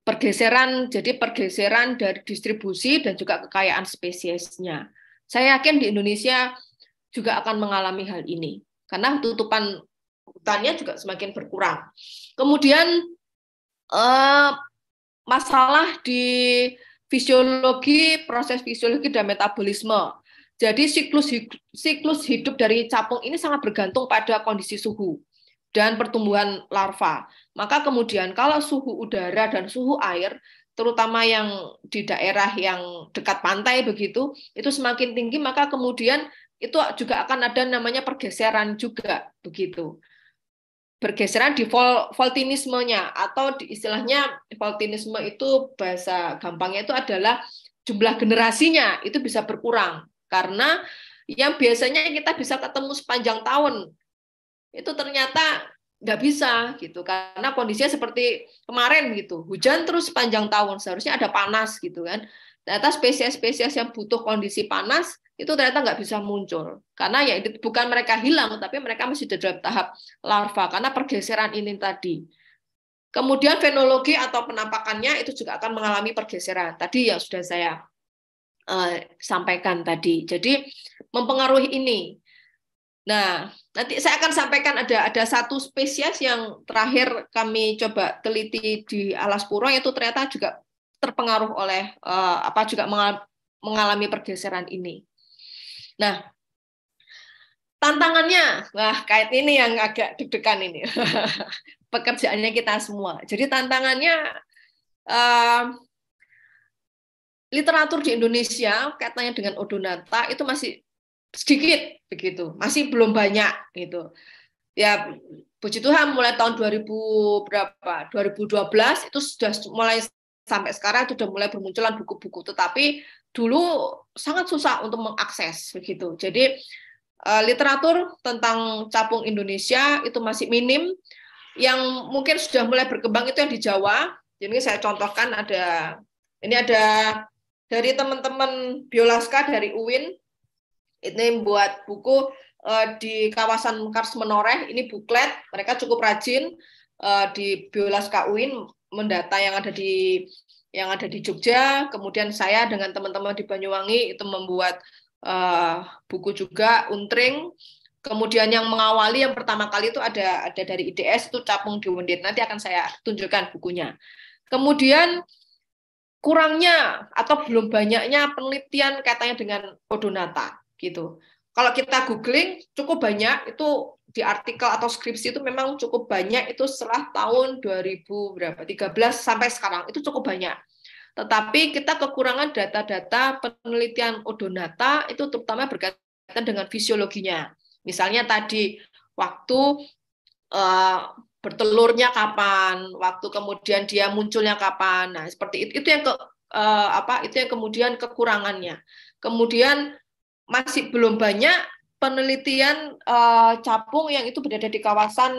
pergeseran jadi pergeseran dari distribusi dan juga kekayaan spesiesnya saya yakin di Indonesia juga akan mengalami hal ini karena tutupan hutannya juga semakin berkurang kemudian eh, masalah di fisiologi proses fisiologi dan metabolisme jadi siklus siklus hidup dari capung ini sangat bergantung pada kondisi suhu dan pertumbuhan larva. Maka kemudian kalau suhu udara dan suhu air, terutama yang di daerah yang dekat pantai begitu, itu semakin tinggi maka kemudian itu juga akan ada namanya pergeseran juga begitu. pergeseran di vol, voltinismenya atau di istilahnya voltinisme itu bahasa gampangnya itu adalah jumlah generasinya itu bisa berkurang karena yang biasanya kita bisa ketemu sepanjang tahun itu ternyata nggak bisa gitu karena kondisinya seperti kemarin gitu hujan terus sepanjang tahun seharusnya ada panas gitu kan ternyata spesies-spesies yang butuh kondisi panas itu ternyata nggak bisa muncul karena ya itu bukan mereka hilang tapi mereka masih dalam tahap larva karena pergeseran ini tadi kemudian fenologi atau penampakannya itu juga akan mengalami pergeseran tadi ya sudah saya Eh, sampaikan tadi. Jadi mempengaruhi ini. Nah, nanti saya akan sampaikan ada ada satu spesies yang terakhir kami coba teliti di alas purong yaitu ternyata juga terpengaruh oleh uh, apa juga mengalami pergeseran ini. Nah, tantangannya, wah kait ini yang agak deg-degan ini. Pekerjaannya kita semua. Jadi tantangannya uh, literatur di Indonesia katanya dengan Odonata itu masih sedikit begitu, masih belum banyak gitu. Ya puji Tuhan mulai tahun 2000 berapa? 2012 itu sudah mulai sampai sekarang itu sudah mulai bermunculan buku-buku tetapi dulu sangat susah untuk mengakses begitu. Jadi eh, literatur tentang capung Indonesia itu masih minim. Yang mungkin sudah mulai berkembang itu yang di Jawa. Jadi saya contohkan ada ini ada dari teman-teman Biolaska dari UIN ini buat buku uh, di kawasan Kars Menoreh ini buklet mereka cukup rajin uh, di Biolaska UIN mendata yang ada di yang ada di Jogja kemudian saya dengan teman-teman di Banyuwangi itu membuat uh, buku juga untring Kemudian yang mengawali yang pertama kali itu ada ada dari IDS itu capung di Wendit. Nanti akan saya tunjukkan bukunya. Kemudian kurangnya atau belum banyaknya penelitian katanya dengan odonata gitu. Kalau kita googling cukup banyak itu di artikel atau skripsi itu memang cukup banyak itu setelah tahun 2013 sampai sekarang itu cukup banyak. Tetapi kita kekurangan data-data penelitian odonata itu terutama berkaitan dengan fisiologinya. Misalnya tadi waktu uh, bertelurnya kapan, waktu kemudian dia munculnya kapan. Nah, seperti itu itu yang ke eh, apa? Itu yang kemudian kekurangannya. Kemudian masih belum banyak penelitian eh, capung yang itu berada di kawasan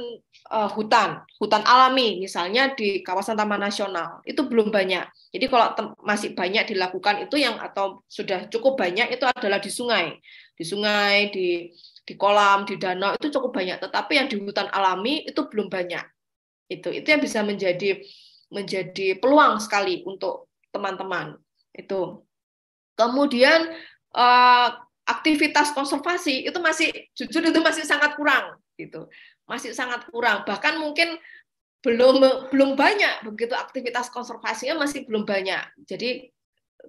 eh, hutan, hutan alami misalnya di kawasan taman nasional. Itu belum banyak. Jadi kalau masih banyak dilakukan itu yang atau sudah cukup banyak itu adalah di sungai. Di sungai di di kolam, di danau itu cukup banyak, tetapi yang di hutan alami itu belum banyak. Itu itu yang bisa menjadi menjadi peluang sekali untuk teman-teman. Itu. Kemudian eh, aktivitas konservasi itu masih jujur itu masih sangat kurang gitu. Masih sangat kurang, bahkan mungkin belum belum banyak begitu aktivitas konservasinya masih belum banyak. Jadi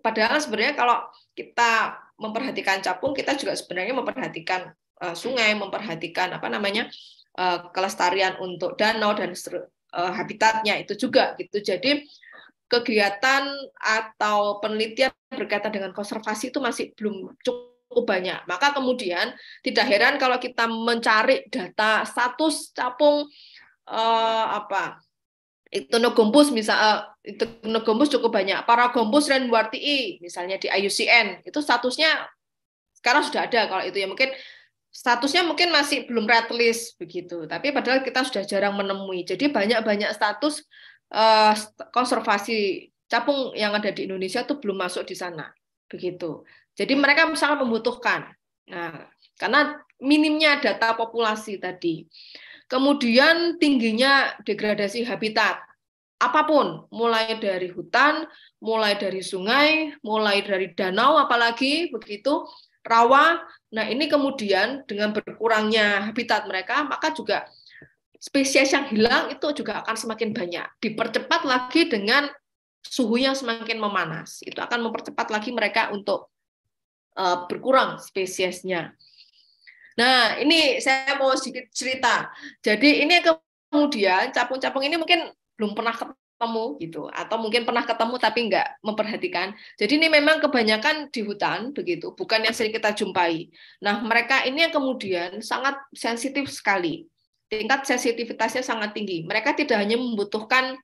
padahal sebenarnya kalau kita memperhatikan capung, kita juga sebenarnya memperhatikan Eh, sungai, memperhatikan apa namanya eh, kelestarian untuk danau dan eh, habitatnya itu juga gitu. Jadi kegiatan atau penelitian berkaitan dengan konservasi itu masih belum cukup banyak. Maka kemudian tidak heran kalau kita mencari data status capung eh, apa Itunogombus misal Itunogombus cukup banyak. para Paragombus renwartii misalnya di IUCN itu statusnya sekarang sudah ada kalau itu ya mungkin statusnya mungkin masih belum red list begitu, tapi padahal kita sudah jarang menemui. Jadi banyak-banyak status uh, konservasi capung yang ada di Indonesia itu belum masuk di sana, begitu. Jadi mereka sangat membutuhkan. Nah, karena minimnya data populasi tadi. Kemudian tingginya degradasi habitat. Apapun, mulai dari hutan, mulai dari sungai, mulai dari danau apalagi begitu rawa. Nah, ini kemudian dengan berkurangnya habitat mereka, maka juga spesies yang hilang itu juga akan semakin banyak. Dipercepat lagi dengan suhu yang semakin memanas. Itu akan mempercepat lagi mereka untuk eh, berkurang spesiesnya. Nah, ini saya mau sedikit cerita. Jadi ini kemudian capung-capung ini mungkin belum pernah ketemu gitu atau mungkin pernah ketemu tapi nggak memperhatikan jadi ini memang kebanyakan di hutan begitu bukan yang sering kita jumpai nah mereka ini yang kemudian sangat sensitif sekali tingkat sensitivitasnya sangat tinggi mereka tidak hanya membutuhkan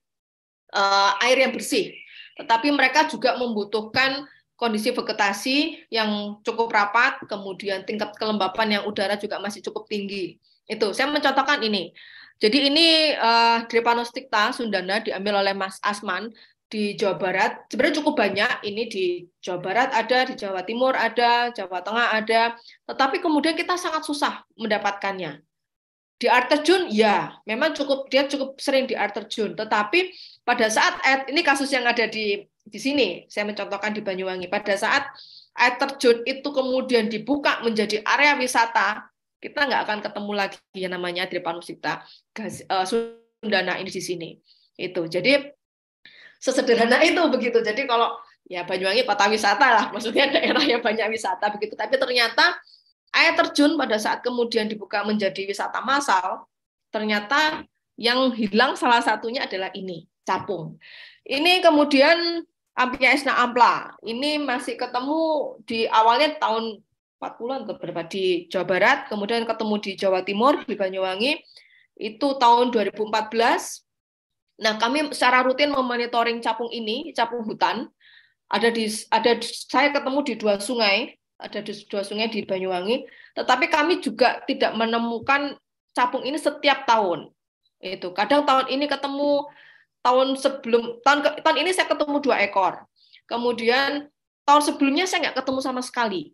uh, air yang bersih tetapi mereka juga membutuhkan kondisi vegetasi yang cukup rapat kemudian tingkat kelembapan yang udara juga masih cukup tinggi itu saya mencontohkan ini jadi ini uh, eh, Drepanostikta Sundana diambil oleh Mas Asman di Jawa Barat. Sebenarnya cukup banyak ini di Jawa Barat ada, di Jawa Timur ada, Jawa Tengah ada. Tetapi kemudian kita sangat susah mendapatkannya. Di air terjun, ya, memang cukup dia cukup sering di air terjun. Tetapi pada saat air, ini kasus yang ada di di sini, saya mencontohkan di Banyuwangi. Pada saat air terjun itu kemudian dibuka menjadi area wisata, kita nggak akan ketemu lagi yang namanya Tripanusita eh, Sundana ini di sini. Itu. Jadi sesederhana itu begitu. Jadi kalau ya Banyuwangi kota wisata lah, maksudnya daerah yang banyak wisata begitu. Tapi ternyata air terjun pada saat kemudian dibuka menjadi wisata massal, ternyata yang hilang salah satunya adalah ini, capung. Ini kemudian Ampia Esna Ampla. Ini masih ketemu di awalnya tahun empat bulan ke berapa di Jawa Barat, kemudian ketemu di Jawa Timur di Banyuwangi itu tahun 2014. Nah, kami secara rutin memonitoring capung ini, capung hutan. Ada di ada saya ketemu di dua sungai, ada di dua sungai di Banyuwangi, tetapi kami juga tidak menemukan capung ini setiap tahun. Itu kadang tahun ini ketemu tahun sebelum tahun tahun ini saya ketemu dua ekor. Kemudian tahun sebelumnya saya nggak ketemu sama sekali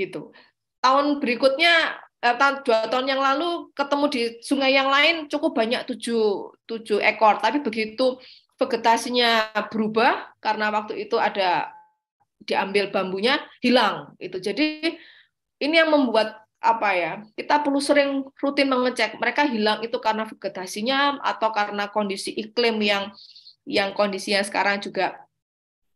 gitu. Tahun berikutnya eh, tahun dua tahun yang lalu ketemu di sungai yang lain cukup banyak tujuh tujuh ekor, tapi begitu vegetasinya berubah karena waktu itu ada diambil bambunya hilang itu. Jadi ini yang membuat apa ya kita perlu sering rutin mengecek mereka hilang itu karena vegetasinya atau karena kondisi iklim yang yang kondisinya sekarang juga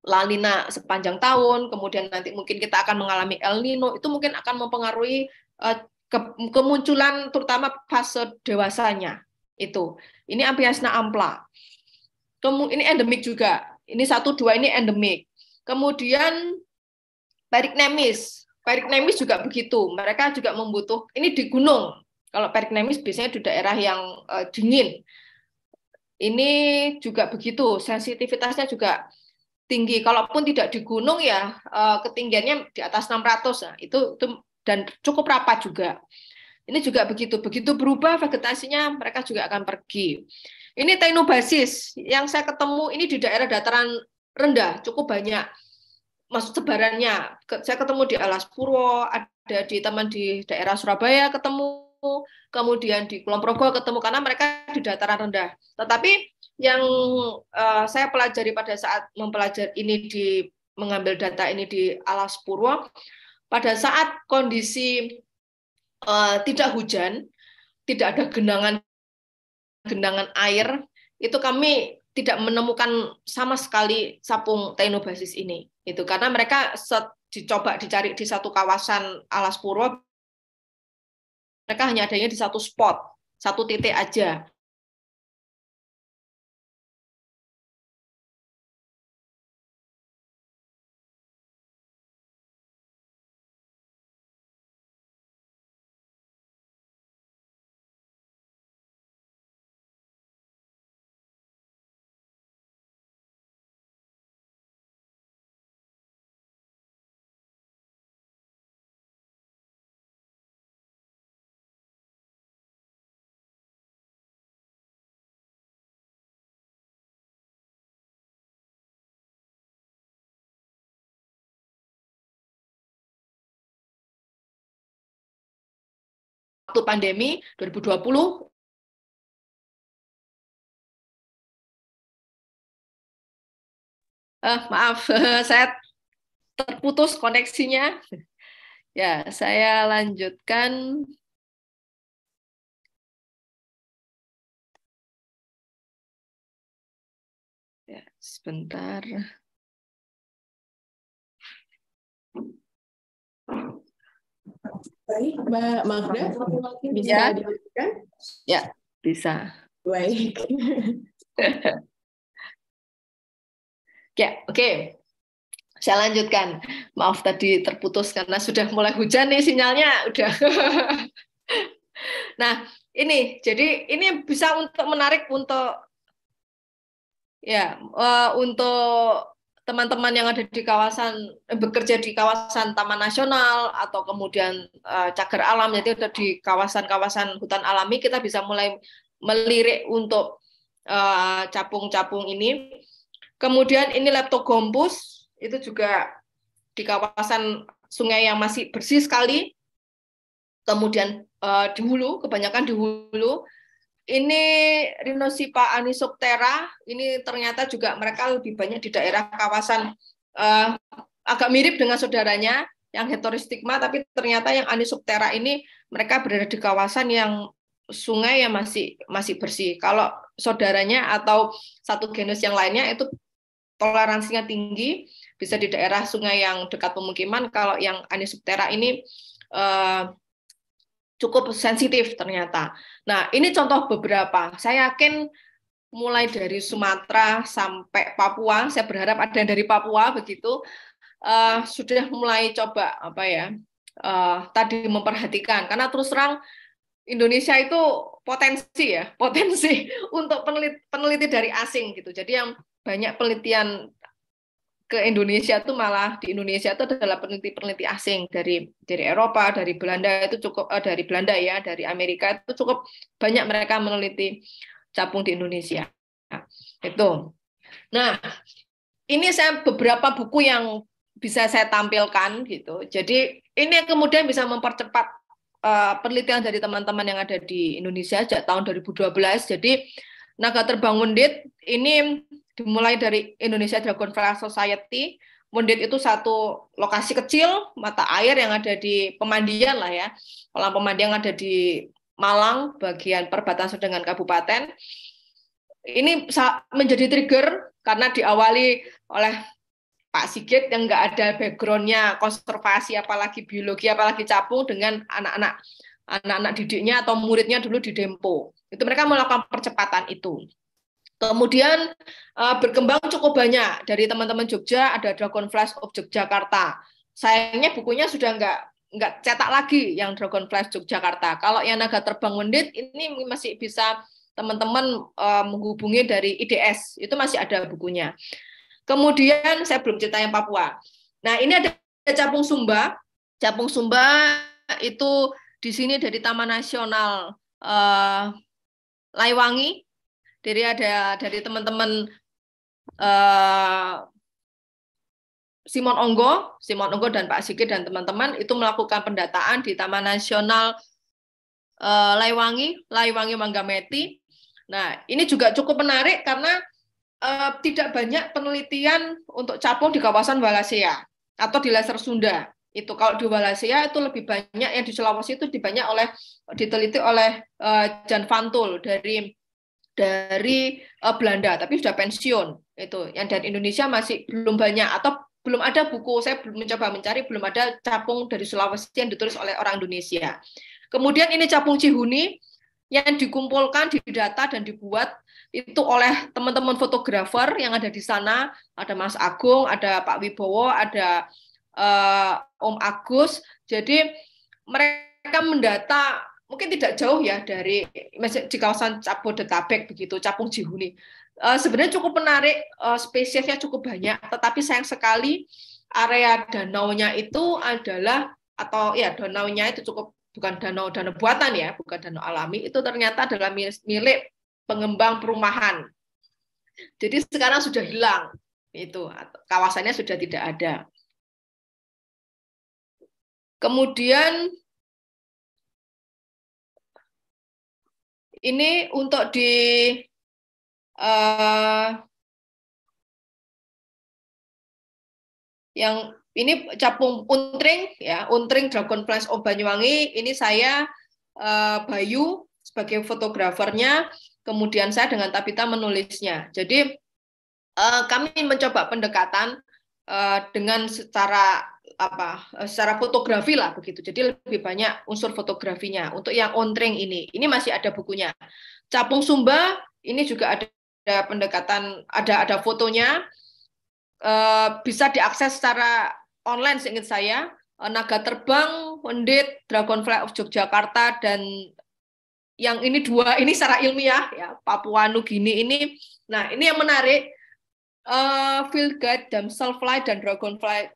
lalina sepanjang tahun, kemudian nanti mungkin kita akan mengalami El Nino, itu mungkin akan mempengaruhi eh, kemunculan terutama fase dewasanya itu. Ini Ampiasna ampla. ini endemik juga. Ini satu dua ini endemik. Kemudian periknemis. Periknemis juga begitu. Mereka juga membutuh ini di gunung. Kalau periknemis biasanya di daerah yang eh, dingin. Ini juga begitu, sensitivitasnya juga tinggi. Kalaupun tidak di gunung ya eh, ketinggiannya di atas 600. Nah, itu itu dan cukup rapat juga. Ini juga begitu. Begitu berubah vegetasinya, mereka juga akan pergi. Ini Tainobasis yang saya ketemu ini di daerah dataran rendah, cukup banyak. masuk sebarannya, saya ketemu di Alas Purwo, ada di teman di daerah Surabaya ketemu, kemudian di Kulon Progo ketemu, karena mereka di dataran rendah. Tetapi yang uh, saya pelajari pada saat mempelajari ini di mengambil data ini di Alas Purwo, pada saat kondisi uh, tidak hujan, tidak ada genangan genangan air, itu kami tidak menemukan sama sekali sapung Tainobasis ini. Itu karena mereka set, dicoba dicari di satu kawasan Alas Purwo, mereka hanya adanya di satu spot, satu titik aja. waktu pandemi 2020 Uh, eh, maaf, saya terputus koneksinya. Ya, saya lanjutkan. Ya, sebentar. Oke, Baik, Mbak Magda, bisa ya. dilanjutkan? Ya, bisa. Baik. ya, oke. Okay. Saya lanjutkan. Maaf tadi terputus karena sudah mulai hujan nih sinyalnya. Udah. nah, ini jadi ini bisa untuk menarik untuk ya uh, untuk teman-teman yang ada di kawasan eh, bekerja di kawasan Taman Nasional atau kemudian uh, cagar alam jadi ada di kawasan-kawasan hutan alami kita bisa mulai melirik untuk eh, capung-capung uh, ini. Kemudian ini Leptogompus itu juga di kawasan sungai yang masih bersih sekali. Kemudian uh, di hulu, kebanyakan di hulu ini Rhinosipa anisoptera, ini ternyata juga mereka lebih banyak di daerah kawasan uh, agak mirip dengan saudaranya yang heterostigma tapi ternyata yang anisoptera ini mereka berada di kawasan yang sungai yang masih masih bersih. Kalau saudaranya atau satu genus yang lainnya itu toleransinya tinggi, bisa di daerah sungai yang dekat pemukiman. Kalau yang anisoptera ini uh, cukup sensitif ternyata. Nah, ini contoh beberapa. Saya yakin mulai dari Sumatera sampai Papua, saya berharap ada yang dari Papua begitu uh, sudah mulai coba apa ya uh, tadi memperhatikan karena terus terang Indonesia itu potensi ya potensi untuk peneliti, peneliti dari asing gitu. Jadi yang banyak penelitian ke Indonesia tuh malah di Indonesia itu adalah peneliti-peneliti asing dari dari Eropa, dari Belanda itu cukup uh, dari Belanda ya, dari Amerika itu cukup banyak mereka meneliti capung di Indonesia. Nah, itu. Nah, ini saya beberapa buku yang bisa saya tampilkan gitu. Jadi ini yang kemudian bisa mempercepat uh, penelitian dari teman-teman yang ada di Indonesia sejak tahun 2012. Jadi Naga Terbang Mundit ini dimulai dari Indonesia Dragonfly Society. Mundit itu satu lokasi kecil mata air yang ada di pemandian lah ya, kolam pemandian ada di Malang bagian perbatasan dengan kabupaten. Ini menjadi trigger karena diawali oleh Pak Sigit yang nggak ada backgroundnya konservasi apalagi biologi apalagi capung dengan anak-anak anak-anak didiknya atau muridnya dulu di Dempo. Itu mereka melakukan percepatan itu. Kemudian uh, berkembang cukup banyak dari teman-teman Jogja ada Dragon Flash of Yogyakarta. Sayangnya bukunya sudah enggak nggak cetak lagi yang Dragon Flash Yogyakarta. Kalau yang Naga Terbang Wendit ini masih bisa teman-teman uh, menghubungi dari IDS itu masih ada bukunya. Kemudian saya belum cerita yang Papua. Nah ini ada capung Sumba. Capung Sumba itu di sini dari Taman Nasional uh, Laiwangi dari ada dari teman-teman uh, Simon Onggo, Simon Onggo dan Pak Sigit dan teman-teman itu melakukan pendataan di Taman Nasional uh, Laiwangi, Laiwangi Manggameti. Nah, ini juga cukup menarik karena uh, tidak banyak penelitian untuk capung di kawasan Walasia atau di Laser Sunda. Itu kalau di Walasia itu lebih banyak yang di Sulawesi itu dibanyak oleh diteliti oleh uh, Jan Fantul dari dari uh, Belanda, tapi sudah pensiun itu. Yang dari Indonesia masih belum banyak atau belum ada buku. Saya belum mencoba mencari, belum ada capung dari Sulawesi yang ditulis oleh orang Indonesia. Kemudian ini capung Cihuni yang dikumpulkan, didata dan dibuat itu oleh teman-teman fotografer yang ada di sana. Ada Mas Agung, ada Pak Wibowo, ada uh, Om Agus. Jadi mereka mendata mungkin tidak jauh ya dari di kawasan Jabodetabek begitu, Capung Jihuni. Uh, sebenarnya cukup menarik, uh, spesiesnya cukup banyak, tetapi sayang sekali area danaunya itu adalah atau ya danaunya itu cukup bukan danau danau buatan ya, bukan danau alami, itu ternyata adalah milik pengembang perumahan. Jadi sekarang sudah hilang itu kawasannya sudah tidak ada. Kemudian ini untuk di uh, yang ini capung untring ya untring dragon flash of Banyuwangi ini saya uh, Bayu sebagai fotografernya kemudian saya dengan Tabita menulisnya jadi uh, kami mencoba pendekatan uh, dengan secara apa eh, secara fotografi lah begitu. Jadi lebih banyak unsur fotografinya. Untuk yang ontring ini, ini masih ada bukunya. Capung Sumba ini juga ada, ada pendekatan, ada ada fotonya. E, bisa diakses secara online seingat saya. E, Naga Terbang, Undit, Dragonfly of Yogyakarta dan yang ini dua ini secara ilmiah ya Papua Nugini ini. Nah, ini yang menarik uh, field guide dan self fly dan dragonfly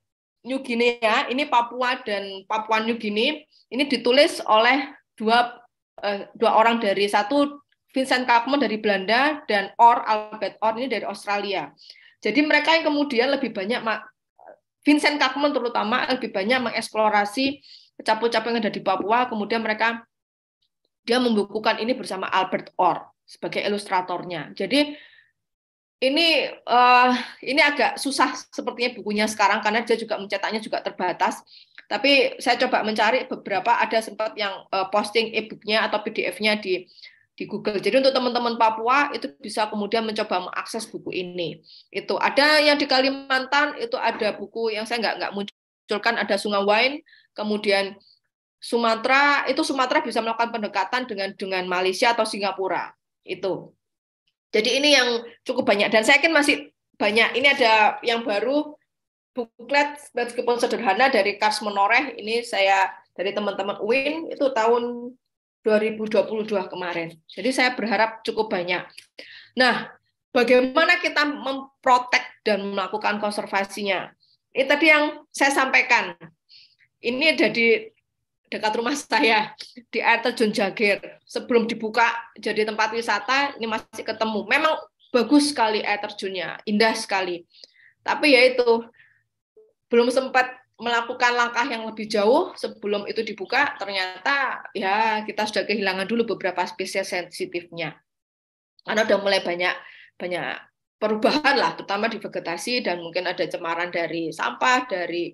New Guinea, ya. ini Papua dan Papua New Guinea, ini ditulis oleh dua eh, dua orang dari satu Vincent Kapman dari Belanda dan Or Albert Or ini dari Australia. Jadi mereka yang kemudian lebih banyak Vincent Kapman terutama lebih banyak mengeksplorasi capung-capung yang ada di Papua, kemudian mereka dia membukukan ini bersama Albert Or sebagai ilustratornya. Jadi ini uh, ini agak susah sepertinya bukunya sekarang karena dia juga mencetaknya juga terbatas. Tapi saya coba mencari beberapa ada sempat yang uh, posting e-booknya atau PDF-nya di di Google. Jadi untuk teman-teman Papua itu bisa kemudian mencoba mengakses buku ini. Itu ada yang di Kalimantan itu ada buku yang saya nggak nggak munculkan ada Sungai Wine, kemudian Sumatera itu Sumatera bisa melakukan pendekatan dengan dengan Malaysia atau Singapura itu jadi ini yang cukup banyak dan saya yakin masih banyak. Ini ada yang baru buklet meskipun sederhana dari Kars Menoreh ini saya dari teman-teman UIN itu tahun 2022 kemarin. Jadi saya berharap cukup banyak. Nah, bagaimana kita memprotek dan melakukan konservasinya? Ini tadi yang saya sampaikan. Ini jadi dekat rumah saya di air terjun Jagir sebelum dibuka jadi tempat wisata ini masih ketemu memang bagus sekali air terjunnya indah sekali tapi ya itu belum sempat melakukan langkah yang lebih jauh sebelum itu dibuka ternyata ya kita sudah kehilangan dulu beberapa spesies sensitifnya karena sudah mulai banyak banyak perubahan lah terutama di vegetasi dan mungkin ada cemaran dari sampah dari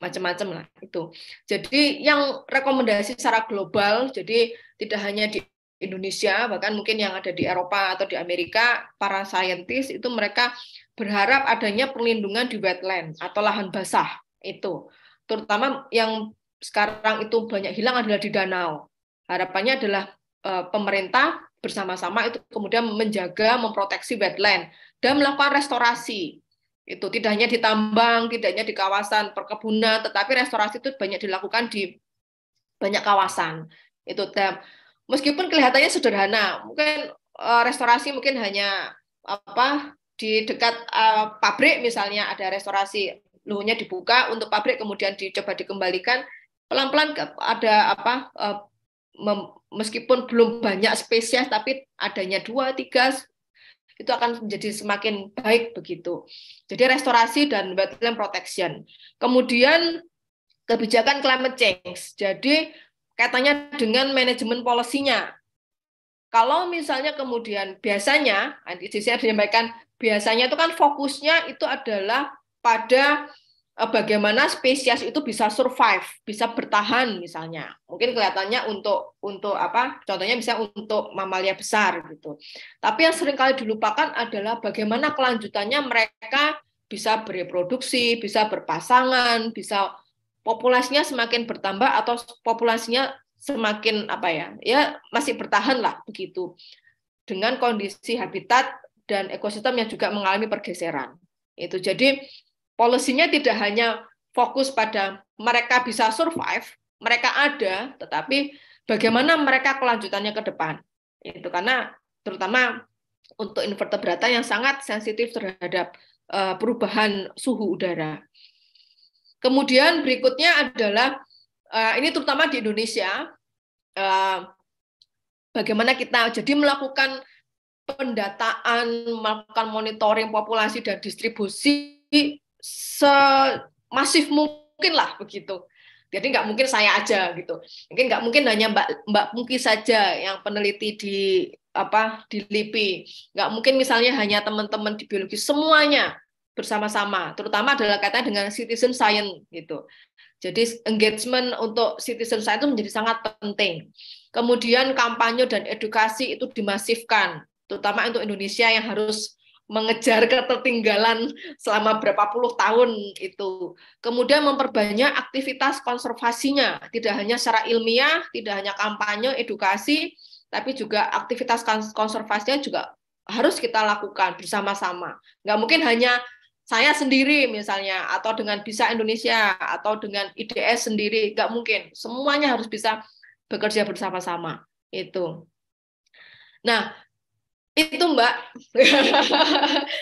macam-macam lah itu. Jadi yang rekomendasi secara global, jadi tidak hanya di Indonesia, bahkan mungkin yang ada di Eropa atau di Amerika, para saintis itu mereka berharap adanya perlindungan di wetland atau lahan basah itu. Terutama yang sekarang itu banyak hilang adalah di danau. Harapannya adalah e, pemerintah bersama-sama itu kemudian menjaga, memproteksi wetland dan melakukan restorasi itu tidak hanya di tambang, tidak hanya di kawasan perkebunan, tetapi restorasi itu banyak dilakukan di banyak kawasan. Itu tem. Meskipun kelihatannya sederhana, mungkin eh, restorasi mungkin hanya apa di dekat uh, pabrik misalnya ada restorasi luhunya dibuka untuk pabrik kemudian dicoba dikembalikan pelan-pelan ada apa uh, meskipun belum banyak spesies tapi adanya dua tiga itu akan menjadi semakin baik begitu. Jadi restorasi dan wetland protection. Kemudian kebijakan climate change. Jadi katanya dengan manajemen polisinya. Kalau misalnya kemudian biasanya, Andi saya menyampaikan biasanya itu kan fokusnya itu adalah pada Eh, bagaimana spesies itu bisa survive, bisa bertahan misalnya. Mungkin kelihatannya untuk untuk apa? Contohnya bisa untuk mamalia besar gitu. Tapi yang seringkali dilupakan adalah bagaimana kelanjutannya mereka bisa bereproduksi, bisa berpasangan, bisa populasinya semakin bertambah atau populasinya semakin apa ya? Ya masih bertahan lah begitu. Dengan kondisi habitat dan ekosistem yang juga mengalami pergeseran. Itu jadi Polisinya tidak hanya fokus pada mereka bisa survive, mereka ada, tetapi bagaimana mereka kelanjutannya ke depan. Itu karena terutama untuk invertebrata yang sangat sensitif terhadap eh, perubahan suhu udara. Kemudian berikutnya adalah eh, ini terutama di Indonesia eh, bagaimana kita jadi melakukan pendataan, melakukan monitoring populasi dan distribusi semasif mungkin lah begitu. Jadi nggak mungkin saya aja gitu. Mungkin nggak mungkin hanya Mbak Mbak Pungki saja yang peneliti di apa di LIPI. Nggak mungkin misalnya hanya teman-teman di biologi semuanya bersama-sama. Terutama adalah kata dengan citizen science gitu. Jadi engagement untuk citizen science itu menjadi sangat penting. Kemudian kampanye dan edukasi itu dimasifkan, terutama untuk Indonesia yang harus mengejar ketertinggalan selama berapa puluh tahun itu. Kemudian memperbanyak aktivitas konservasinya, tidak hanya secara ilmiah, tidak hanya kampanye, edukasi, tapi juga aktivitas konservasinya juga harus kita lakukan bersama-sama. Nggak mungkin hanya saya sendiri misalnya, atau dengan Bisa Indonesia, atau dengan IDS sendiri, nggak mungkin. Semuanya harus bisa bekerja bersama-sama. Itu. Nah, itu Mbak.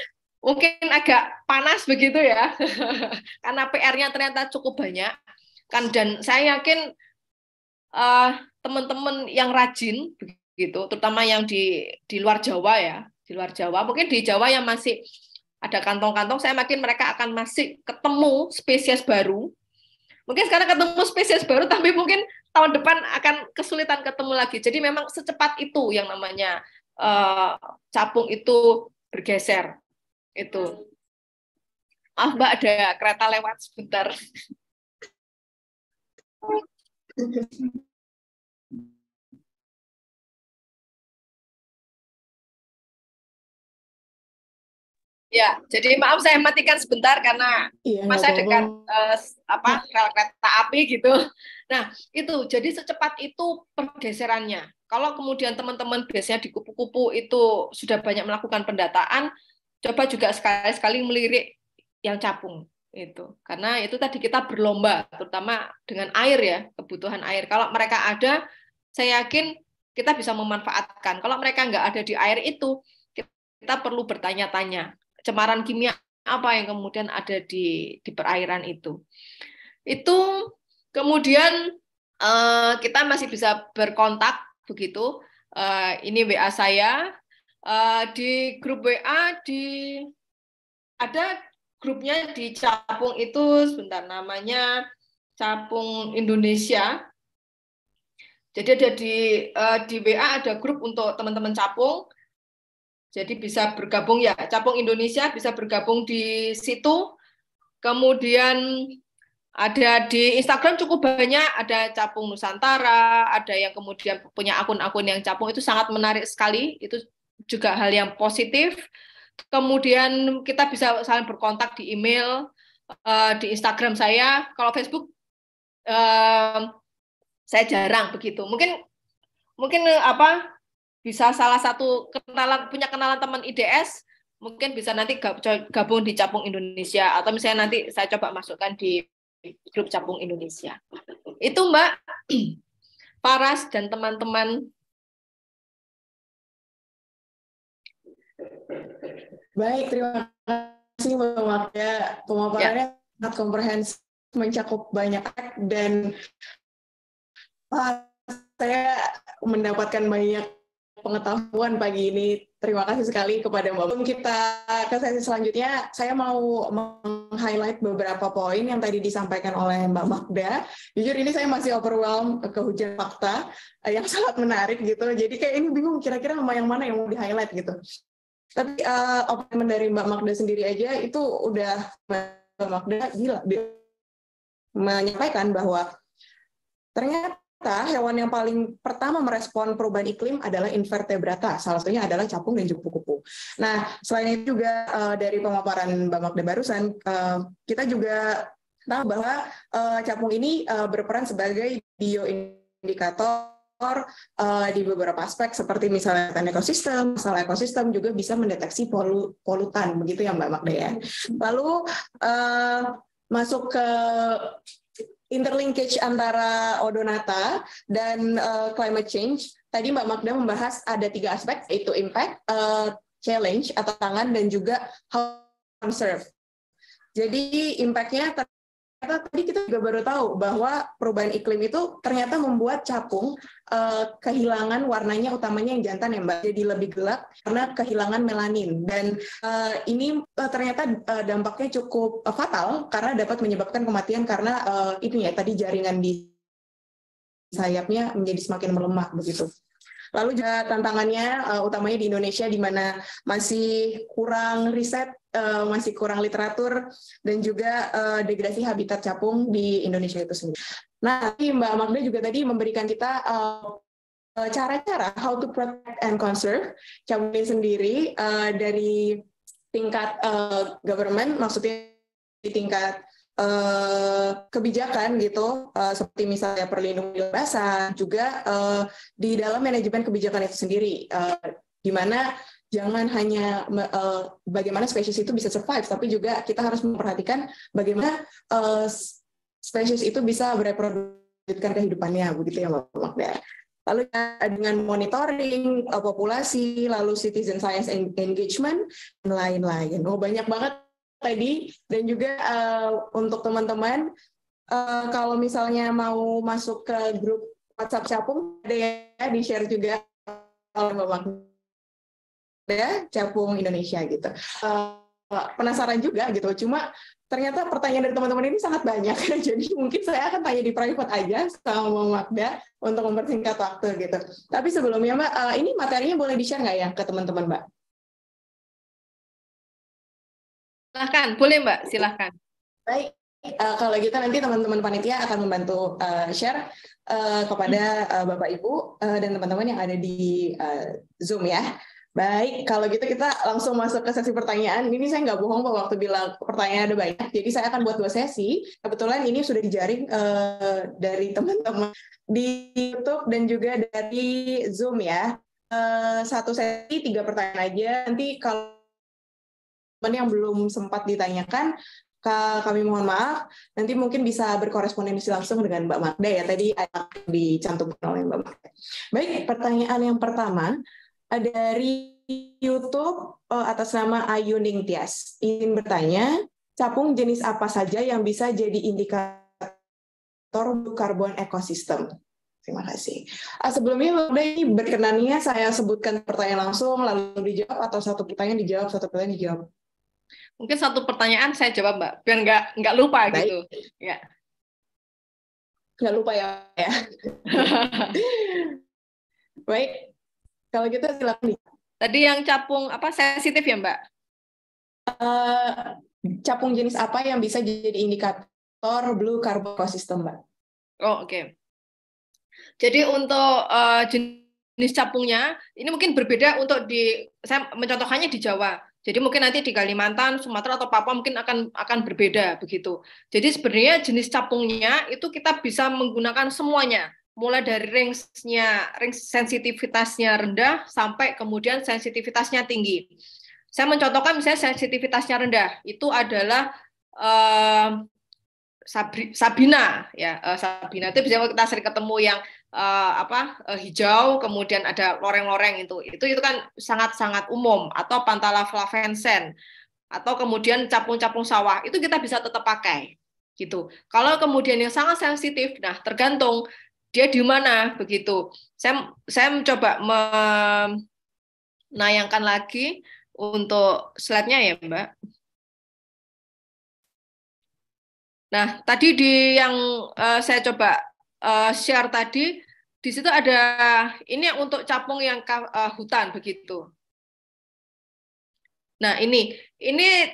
Mungkin agak panas begitu ya, karena PR-nya ternyata cukup banyak. Kan dan saya yakin uh, teman-teman yang rajin begitu, terutama yang di di luar Jawa ya, di luar Jawa. Mungkin di Jawa yang masih ada kantong-kantong, saya makin mereka akan masih ketemu spesies baru. Mungkin sekarang ketemu spesies baru, tapi mungkin tahun depan akan kesulitan ketemu lagi. Jadi memang secepat itu yang namanya Eh, capung itu bergeser itu Ah, mbak ada kereta lewat sebentar Ya, jadi maaf saya matikan sebentar karena iya, masa dekat uh, apa kereta api gitu. Nah, itu jadi secepat itu pergeserannya. Kalau kemudian teman-teman biasanya di kupu-kupu itu sudah banyak melakukan pendataan, coba juga sekali-sekali melirik yang capung itu. Karena itu tadi kita berlomba terutama dengan air ya, kebutuhan air. Kalau mereka ada, saya yakin kita bisa memanfaatkan. Kalau mereka nggak ada di air itu, kita perlu bertanya-tanya. Cemaran kimia apa yang kemudian ada di di perairan itu. Itu kemudian eh, kita masih bisa berkontak begitu. Uh, ini WA saya uh, di grup WA di ada grupnya di Capung itu sebentar namanya Capung Indonesia. Jadi ada di uh, di WA ada grup untuk teman-teman Capung. Jadi bisa bergabung ya Capung Indonesia bisa bergabung di situ. Kemudian ada di Instagram cukup banyak, ada capung Nusantara, ada yang kemudian punya akun-akun yang capung itu sangat menarik sekali, itu juga hal yang positif. Kemudian kita bisa saling berkontak di email, eh, di Instagram saya. Kalau Facebook eh, saya jarang begitu. Mungkin mungkin eh, apa bisa salah satu kenalan punya kenalan teman IDS mungkin bisa nanti gabung di Capung Indonesia atau misalnya nanti saya coba masukkan di grup Capung Indonesia. Itu Mbak Paras dan teman-teman. Baik, terima kasih Mbak Magda. Pemaparannya ya. sangat komprehensif, mencakup banyak dan ah, saya mendapatkan banyak pengetahuan pagi ini terima kasih sekali kepada Mbak. Sebelum kita ke sesi selanjutnya, saya mau meng-highlight beberapa poin yang tadi disampaikan oleh Mbak Magda. Jujur ini saya masih overwhelmed ke hujan fakta eh, yang sangat menarik gitu. Jadi kayak ini bingung kira-kira sama yang mana yang mau di-highlight gitu. Tapi uh, eh, opening dari Mbak Magda sendiri aja itu udah Mbak Magda gila menyampaikan bahwa ternyata ternyata hewan yang paling pertama merespon perubahan iklim adalah invertebrata. Salah satunya adalah capung dan kupu-kupu. Nah, selain itu juga uh, dari pemaparan Mbak Magda barusan, uh, kita juga tahu bahwa uh, capung ini uh, berperan sebagai bioindikator di beberapa aspek seperti misalnya ekosistem, masalah ekosistem juga bisa mendeteksi polu, polutan begitu ya Mbak Magda ya. Lalu uh, masuk ke interlinkage antara odonata dan uh, climate change. Tadi Mbak Magda membahas ada tiga aspek, yaitu impact, uh, challenge atau tangan, dan juga how to conserve. Jadi impactnya ternyata tadi kita juga baru tahu bahwa perubahan iklim itu ternyata membuat capung uh, kehilangan warnanya utamanya yang jantan ya mbak jadi lebih gelap karena kehilangan melanin dan uh, ini uh, ternyata dampaknya cukup fatal karena dapat menyebabkan kematian karena itu ya tadi jaringan di sayapnya menjadi semakin melemah begitu. Lalu juga tantangannya utamanya di Indonesia di mana masih kurang riset uh, masih kurang literatur dan juga uh, eh, degradasi habitat capung di Indonesia itu sendiri. Nah, Mbak Magda juga tadi memberikan kita cara eh, cara-cara how to protect and conserve capung ini sendiri uh, dari tingkat uh, government, maksudnya di tingkat uh, kebijakan gitu, uh, seperti misalnya perlindungan basah, juga uh, di dalam manajemen kebijakan itu sendiri, uh, di mana jangan hanya uh, bagaimana spesies itu bisa survive, tapi juga kita harus memperhatikan bagaimana uh, spesies itu bisa bereproduksikan kehidupannya, begitu ya Mbak Lalu ya, dengan monitoring uh, populasi, lalu citizen science engagement, dan lain-lain. Oh banyak banget tadi dan juga uh, untuk teman-teman uh, kalau misalnya mau masuk ke grup WhatsApp Capung ada ya di share juga kalau Mbak ya capung Indonesia gitu. Uh, penasaran juga gitu. Cuma ternyata pertanyaan dari teman-teman ini sangat banyak. Jadi mungkin saya akan tanya di private aja sama Mama Magda untuk mempersingkat waktu gitu. Tapi sebelumnya Mbak, uh, ini materinya boleh di-share nggak ya ke teman-teman Mbak? Silahkan, boleh Mbak, silahkan. Baik, uh, kalau gitu nanti teman-teman panitia akan membantu uh, share uh, kepada uh, Bapak Ibu uh, dan teman-teman yang ada di uh, Zoom ya. Baik, kalau gitu kita langsung masuk ke sesi pertanyaan. Ini saya nggak bohong bahwa waktu bilang pertanyaan ada banyak. Jadi saya akan buat dua sesi. Kebetulan ini sudah dijaring uh, dari teman-teman di YouTube dan juga dari Zoom ya. Uh, satu sesi tiga pertanyaan aja. Nanti kalau teman yang belum sempat ditanyakan, kami mohon maaf. Nanti mungkin bisa berkorespondensi langsung dengan Mbak Magda ya. Tadi ada dicantumkan oleh Mbak Magda. Baik, pertanyaan yang pertama dari YouTube eh, atas nama Ayu Tias. Ingin bertanya, capung jenis apa saja yang bisa jadi indikator karbon ekosistem? Terima kasih. Eh, sebelumnya, udah ini berkenannya saya sebutkan pertanyaan langsung, lalu dijawab atau satu pertanyaan dijawab, satu pertanyaan dijawab. Mungkin satu pertanyaan saya jawab, Mbak, biar nggak nggak lupa Baik. gitu. Ya. Nggak lupa ya. ya. Baik, kalau gitu silakan. nih. Tadi yang capung apa sensitif ya Mbak? Uh, capung jenis apa yang bisa jadi indikator blue carbon ecosystem Mbak? Oh oke. Okay. Jadi untuk uh, jenis capungnya ini mungkin berbeda untuk di saya mencontohkannya di Jawa. Jadi mungkin nanti di Kalimantan, Sumatera atau Papua mungkin akan akan berbeda begitu. Jadi sebenarnya jenis capungnya itu kita bisa menggunakan semuanya mulai dari range-nya, range sensitivitasnya rendah sampai kemudian sensitivitasnya tinggi. Saya mencontohkan misalnya sensitivitasnya rendah itu adalah uh, Sabina ya uh, Sabina itu bisa kita sering ketemu yang uh, apa uh, hijau kemudian ada loreng-loreng itu itu itu kan sangat-sangat umum atau pantala flavensen atau kemudian capung-capung sawah itu kita bisa tetap pakai gitu kalau kemudian yang sangat sensitif nah tergantung dia di mana begitu. Saya saya mencoba menayangkan lagi untuk slide-nya ya, Mbak. Nah, tadi di yang uh, saya coba uh, share tadi, di situ ada ini untuk capung yang uh, hutan begitu. Nah, ini ini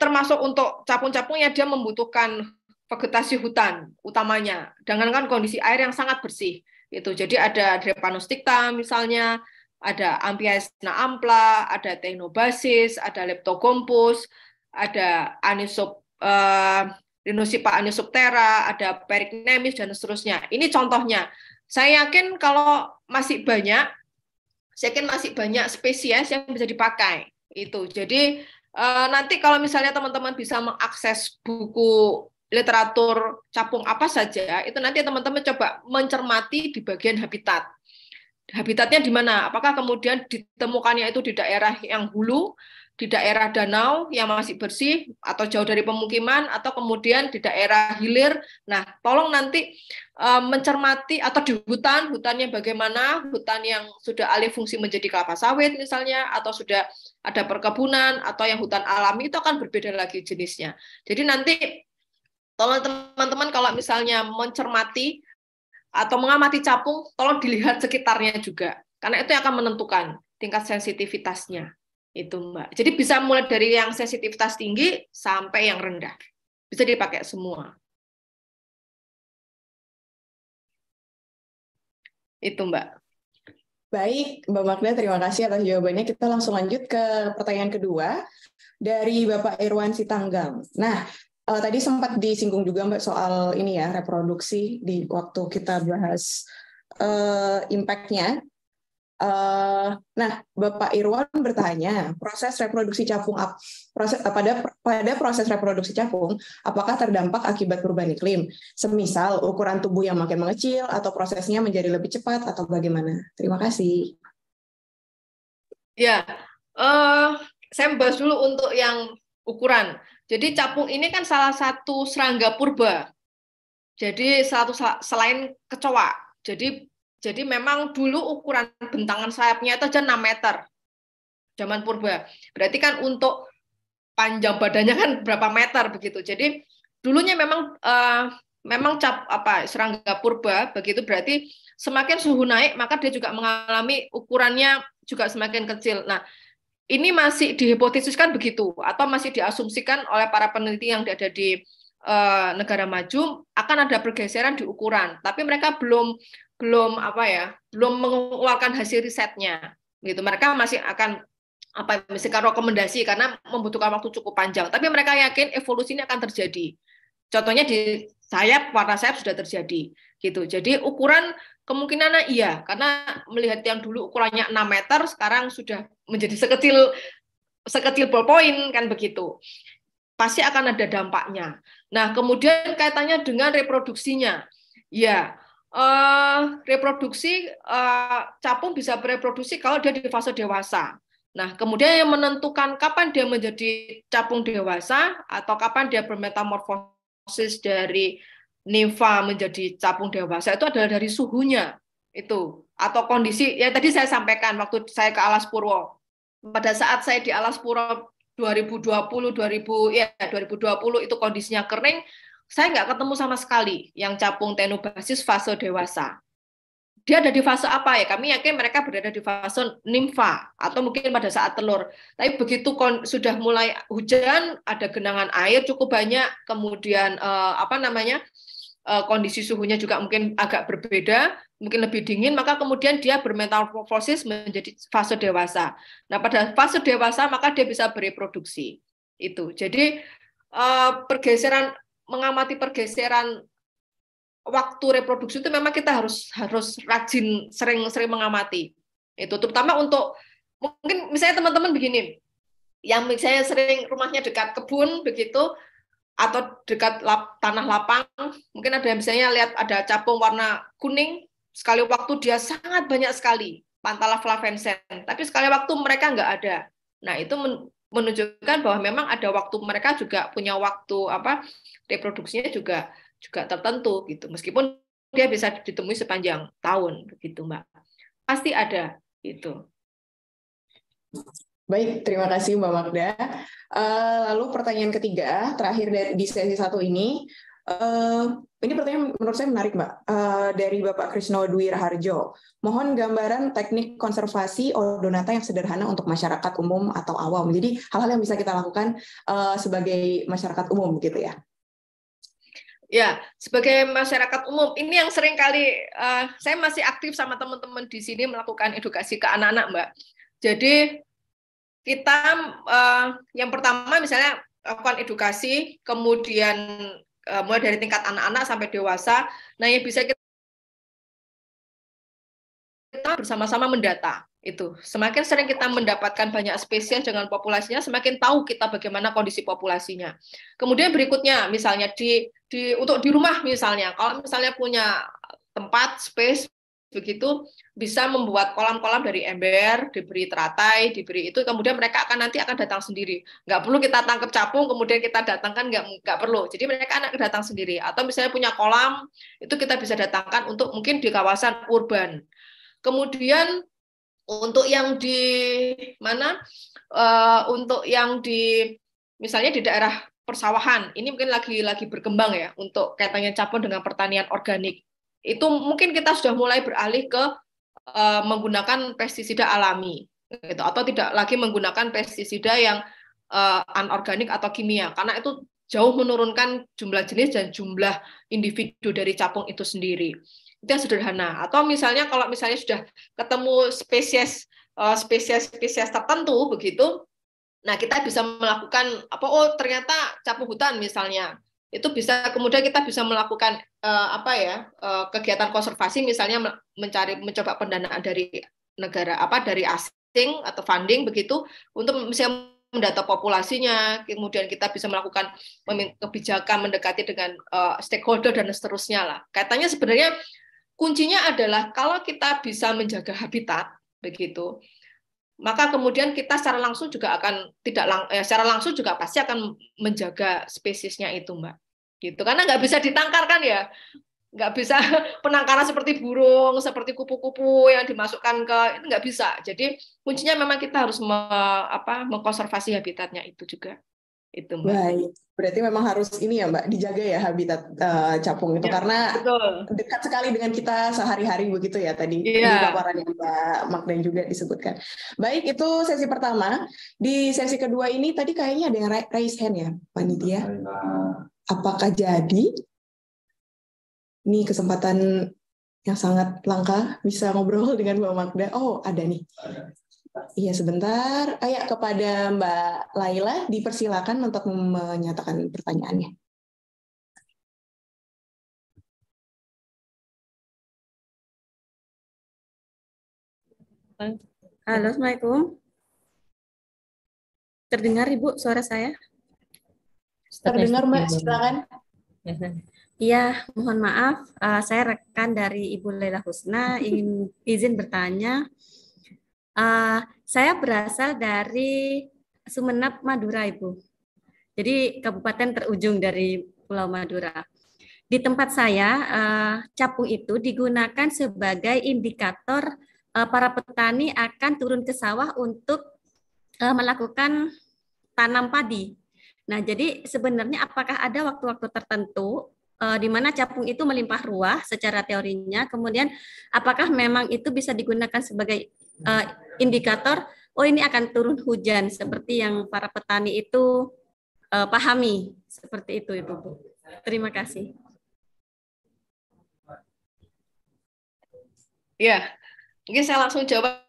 termasuk untuk capung-capung yang dia membutuhkan vegetasi hutan utamanya dengan kan kondisi air yang sangat bersih itu jadi ada drepanostikta misalnya ada Ampiasna ampla ada Technobasis ada Leptogompus ada Anisop eh, Rhinosipa anisoptera ada Pericnemis dan seterusnya ini contohnya saya yakin kalau masih banyak saya yakin masih banyak spesies yang bisa dipakai itu jadi eh, nanti kalau misalnya teman-teman bisa mengakses buku literatur capung apa saja, itu nanti teman-teman coba mencermati di bagian habitat. Habitatnya di mana? Apakah kemudian ditemukannya itu di daerah yang hulu, di daerah danau yang masih bersih atau jauh dari pemukiman atau kemudian di daerah hilir. Nah, tolong nanti e, mencermati atau di hutan, hutannya bagaimana, hutan yang sudah alih fungsi menjadi kelapa sawit misalnya atau sudah ada perkebunan atau yang hutan alami itu akan berbeda lagi jenisnya. Jadi nanti Tolong teman-teman kalau misalnya mencermati atau mengamati capung, tolong dilihat sekitarnya juga. Karena itu yang akan menentukan tingkat sensitivitasnya. Itu, Mbak. Jadi bisa mulai dari yang sensitivitas tinggi sampai yang rendah. Bisa dipakai semua. Itu, Mbak. Baik, Mbak Magda, terima kasih atas jawabannya. Kita langsung lanjut ke pertanyaan kedua dari Bapak Irwan Sitanggang. Nah, uh, tadi sempat disinggung juga Mbak soal ini ya reproduksi di waktu kita bahas uh, impactnya. Uh, nah, Bapak Irwan bertanya, proses reproduksi capung proses pada pada proses reproduksi capung apakah terdampak akibat perubahan iklim? Semisal ukuran tubuh yang makin mengecil atau prosesnya menjadi lebih cepat atau bagaimana? Terima kasih. Ya, uh, saya bahas dulu untuk yang ukuran. Jadi capung ini kan salah satu serangga purba. Jadi satu selain kecoa. Jadi jadi memang dulu ukuran bentangan sayapnya itu aja 6 meter. Zaman purba. Berarti kan untuk panjang badannya kan berapa meter begitu. Jadi dulunya memang uh, memang cap apa serangga purba begitu berarti semakin suhu naik maka dia juga mengalami ukurannya juga semakin kecil. Nah, ini masih dihipotesiskan begitu atau masih diasumsikan oleh para peneliti yang ada di eh, negara maju akan ada pergeseran di ukuran, tapi mereka belum belum apa ya, belum mengeluarkan hasil risetnya. Gitu. Mereka masih akan apa ya, misalkan rekomendasi karena membutuhkan waktu cukup panjang, tapi mereka yakin evolusi ini akan terjadi. Contohnya di sayap warna sayap sudah terjadi gitu. Jadi ukuran Kemungkinan iya, karena melihat yang dulu ukurannya 6 meter, sekarang sudah menjadi sekecil sekecil ballpoint kan begitu. Pasti akan ada dampaknya. Nah, kemudian kaitannya dengan reproduksinya. Ya, eh, reproduksi eh, capung bisa bereproduksi kalau dia di fase dewasa. Nah, kemudian yang menentukan kapan dia menjadi capung dewasa atau kapan dia bermetamorfosis dari nimfa menjadi capung dewasa itu adalah dari suhunya itu atau kondisi ya tadi saya sampaikan waktu saya ke Alas Purwo pada saat saya di Alas Purwo 2020 2000 ya 2020 itu kondisinya kering saya nggak ketemu sama sekali yang capung tenobasis fase dewasa dia ada di fase apa ya? Kami yakin mereka berada di fase nimfa atau mungkin pada saat telur. Tapi begitu sudah mulai hujan, ada genangan air cukup banyak, kemudian eh, apa namanya Eh, kondisi suhunya juga mungkin agak berbeda, mungkin lebih dingin, maka kemudian dia bermetamorfosis menjadi fase dewasa. Nah, pada fase dewasa maka dia bisa bereproduksi. Itu. Jadi eh, pergeseran mengamati pergeseran waktu reproduksi itu memang kita harus harus rajin sering-sering mengamati. Itu terutama untuk mungkin misalnya teman-teman begini, yang misalnya sering rumahnya dekat kebun begitu, atau dekat lap, tanah lapang mungkin ada yang misalnya lihat ada capung warna kuning sekali waktu dia sangat banyak sekali pantala flavensen tapi sekali waktu mereka nggak ada nah itu menunjukkan bahwa memang ada waktu mereka juga punya waktu apa reproduksinya juga juga tertentu gitu meskipun dia bisa ditemui sepanjang tahun begitu mbak pasti ada itu Baik, terima kasih Mbak Magda. Uh, lalu pertanyaan ketiga, terakhir di sesi satu ini, uh, ini pertanyaan menurut saya menarik Mbak, uh, dari Bapak Krisno Dwi Raharjo. Mohon gambaran teknik konservasi odonata yang sederhana untuk masyarakat umum atau awam. Jadi hal-hal yang bisa kita lakukan uh, sebagai masyarakat umum gitu ya. Ya, sebagai masyarakat umum, ini yang sering kali uh, saya masih aktif sama teman-teman di sini melakukan edukasi ke anak-anak, Mbak. Jadi kita uh, yang pertama misalnya lakukan edukasi, kemudian uh, mulai dari tingkat anak-anak sampai dewasa. Nah, yang bisa kita kita bersama-sama mendata itu semakin sering kita mendapatkan banyak spesies dengan populasinya semakin tahu kita bagaimana kondisi populasinya kemudian berikutnya misalnya di di untuk di rumah misalnya kalau misalnya punya tempat space begitu bisa membuat kolam-kolam dari ember, diberi teratai, diberi itu, kemudian mereka akan nanti akan datang sendiri. Nggak perlu kita tangkap capung, kemudian kita datangkan, nggak, nggak perlu. Jadi mereka anak datang sendiri. Atau misalnya punya kolam, itu kita bisa datangkan untuk mungkin di kawasan urban. Kemudian untuk yang di mana, uh, untuk yang di misalnya di daerah persawahan, ini mungkin lagi lagi berkembang ya untuk kaitannya capung dengan pertanian organik itu mungkin kita sudah mulai beralih ke uh, menggunakan pestisida alami gitu atau tidak lagi menggunakan pestisida yang uh, anorganik atau kimia karena itu jauh menurunkan jumlah jenis dan jumlah individu dari capung itu sendiri itu yang sederhana atau misalnya kalau misalnya sudah ketemu spesies uh, spesies spesies tertentu begitu nah kita bisa melakukan apa oh ternyata capung hutan misalnya itu bisa kemudian kita bisa melakukan uh, apa ya uh, kegiatan konservasi misalnya mencari mencoba pendanaan dari negara apa dari asing atau funding begitu untuk misalnya mendata populasinya kemudian kita bisa melakukan kebijakan mendekati dengan uh, stakeholder dan seterusnya lah katanya sebenarnya kuncinya adalah kalau kita bisa menjaga habitat begitu maka kemudian kita secara langsung juga akan tidak lang, eh, secara langsung juga pasti akan menjaga spesiesnya itu mbak gitu karena nggak bisa ditangkarkan ya nggak bisa penangkaran seperti burung seperti kupu-kupu yang dimasukkan ke itu nggak bisa jadi kuncinya memang kita harus me, apa mengkonservasi habitatnya itu juga itu mbak. Baik. Berarti memang harus ini ya mbak dijaga ya habitat uh, capung itu ya, karena betul. dekat sekali dengan kita sehari-hari begitu ya tadi ya. di paparan iya. yang mbak Magda juga disebutkan. Baik itu sesi pertama. Di sesi kedua ini tadi kayaknya ada yang raise hand ya panitia. Apakah jadi? Ini kesempatan yang sangat langka bisa ngobrol dengan Mbak Magda. Oh ada nih. Iya sebentar. kayak kepada Mbak Laila dipersilakan untuk menyatakan pertanyaannya. Halo, Assalamualaikum. Terdengar Ibu suara saya? Terdengar Mbak, silakan. Iya, mohon maaf. Uh, saya rekan dari Ibu Laila Husna ingin izin bertanya. Uh, saya berasal dari Sumenep, Madura, Ibu. Jadi kabupaten terujung dari Pulau Madura. Di tempat saya, uh, capung itu digunakan sebagai indikator uh, para petani akan turun ke sawah untuk uh, melakukan tanam padi. Nah, jadi sebenarnya apakah ada waktu-waktu tertentu uh, di mana capung itu melimpah ruah secara teorinya, kemudian apakah memang itu bisa digunakan sebagai uh, indikator oh ini akan turun hujan seperti yang para petani itu uh, pahami seperti itu itu Bu. Terima kasih. Ya, mungkin saya langsung jawab,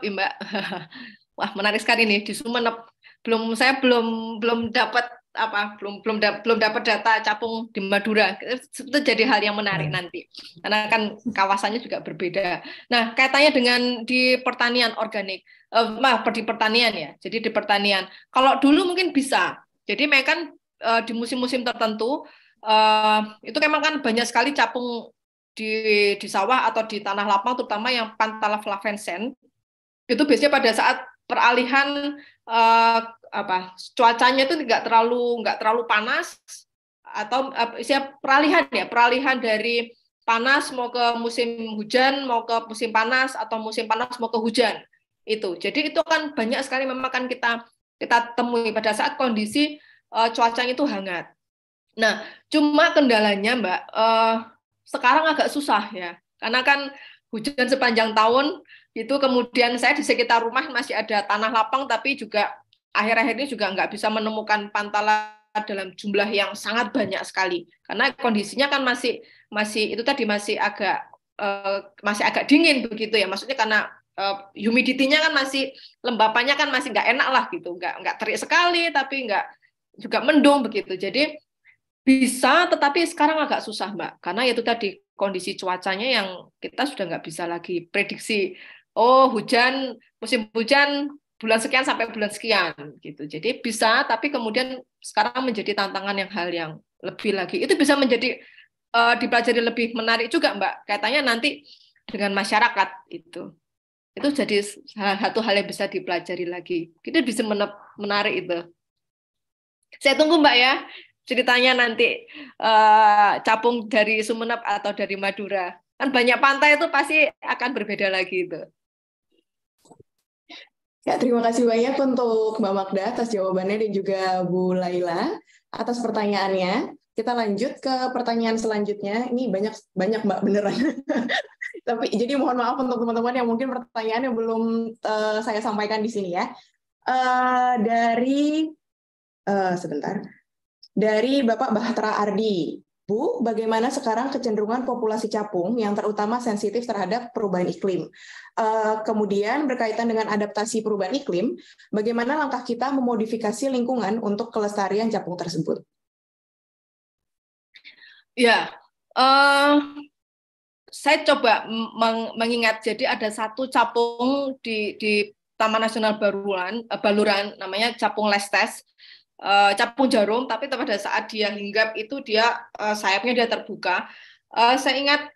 Mbak. Wah, menarik sekali nih di Sumeneb. Belum saya belum belum dapat apa belum belum da, belum dapat data capung di Madura itu jadi hal yang menarik hmm. nanti karena kan kawasannya juga berbeda. Nah kaitannya dengan di pertanian organik, eh, mah di pertanian ya. Jadi di pertanian kalau dulu mungkin bisa. Jadi mereka kan eh, di musim-musim tertentu eh, itu memang kan banyak sekali capung di di sawah atau di tanah lapang terutama yang Pantala flavescens itu biasanya pada saat peralihan uh, apa cuacanya itu nggak terlalu nggak terlalu panas atau uh, eh, siap peralihan ya peralihan dari panas mau ke musim hujan mau ke musim panas atau musim panas mau ke hujan itu jadi itu kan banyak sekali memang kan kita kita temui pada saat kondisi uh, cuacanya itu hangat nah cuma kendalanya mbak uh, sekarang agak susah ya karena kan hujan sepanjang tahun itu kemudian saya di sekitar rumah masih ada tanah lapang tapi juga akhir-akhir ini juga nggak bisa menemukan pantala dalam jumlah yang sangat banyak sekali karena kondisinya kan masih masih itu tadi masih agak uh, masih agak dingin begitu ya maksudnya karena uh, humidity-nya kan masih lembapannya kan masih nggak enak lah gitu nggak nggak terik sekali tapi nggak juga mendung begitu jadi bisa tetapi sekarang agak susah mbak karena itu tadi kondisi cuacanya yang kita sudah nggak bisa lagi prediksi oh hujan musim hujan bulan sekian sampai bulan sekian gitu. Jadi bisa tapi kemudian sekarang menjadi tantangan yang hal yang lebih lagi. Itu bisa menjadi uh, dipelajari lebih menarik juga, Mbak. Katanya nanti dengan masyarakat itu. Itu jadi salah satu hal yang bisa dipelajari lagi. Kita bisa menarik itu. Saya tunggu, Mbak ya. Ceritanya nanti uh, capung dari Sumenep atau dari Madura. Kan banyak pantai itu pasti akan berbeda lagi itu. Ya, terima kasih banyak untuk Mbak Magda atas jawabannya dan juga Bu Laila atas pertanyaannya. Kita lanjut ke pertanyaan selanjutnya. Ini banyak banyak Mbak beneran. Tapi jadi mohon maaf untuk teman-teman yang mungkin pertanyaannya belum uh, saya sampaikan di sini ya. Uh, dari uh, sebentar. Dari Bapak Bahtera Ardi. Bu, bagaimana sekarang kecenderungan populasi capung yang terutama sensitif terhadap perubahan iklim? Uh, kemudian berkaitan dengan adaptasi perubahan iklim, bagaimana langkah kita memodifikasi lingkungan untuk kelestarian capung tersebut? Ya, uh, saya coba meng mengingat jadi ada satu capung di, di Taman Nasional Baluran, eh, Baluran namanya capung lestes Eh, capung jarum, tapi pada saat dia hinggap itu dia uh, sayapnya dia terbuka. Uh, saya ingat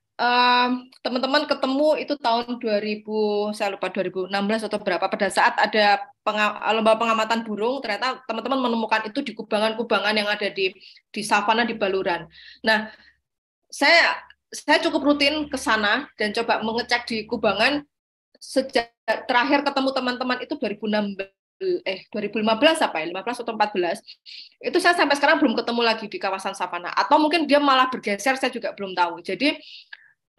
teman-teman uh, ketemu itu tahun 2000 saya lupa 2016 atau berapa pada saat ada pengam, lomba pengamatan burung ternyata teman-teman menemukan itu di kubangan-kubangan yang ada di di savana di Baluran. Nah, saya saya cukup rutin ke sana dan coba mengecek di kubangan sejak terakhir ketemu teman-teman itu 2016 eh 2015 apa ya 15 atau 14 itu saya sampai sekarang belum ketemu lagi di kawasan savana atau mungkin dia malah bergeser saya juga belum tahu jadi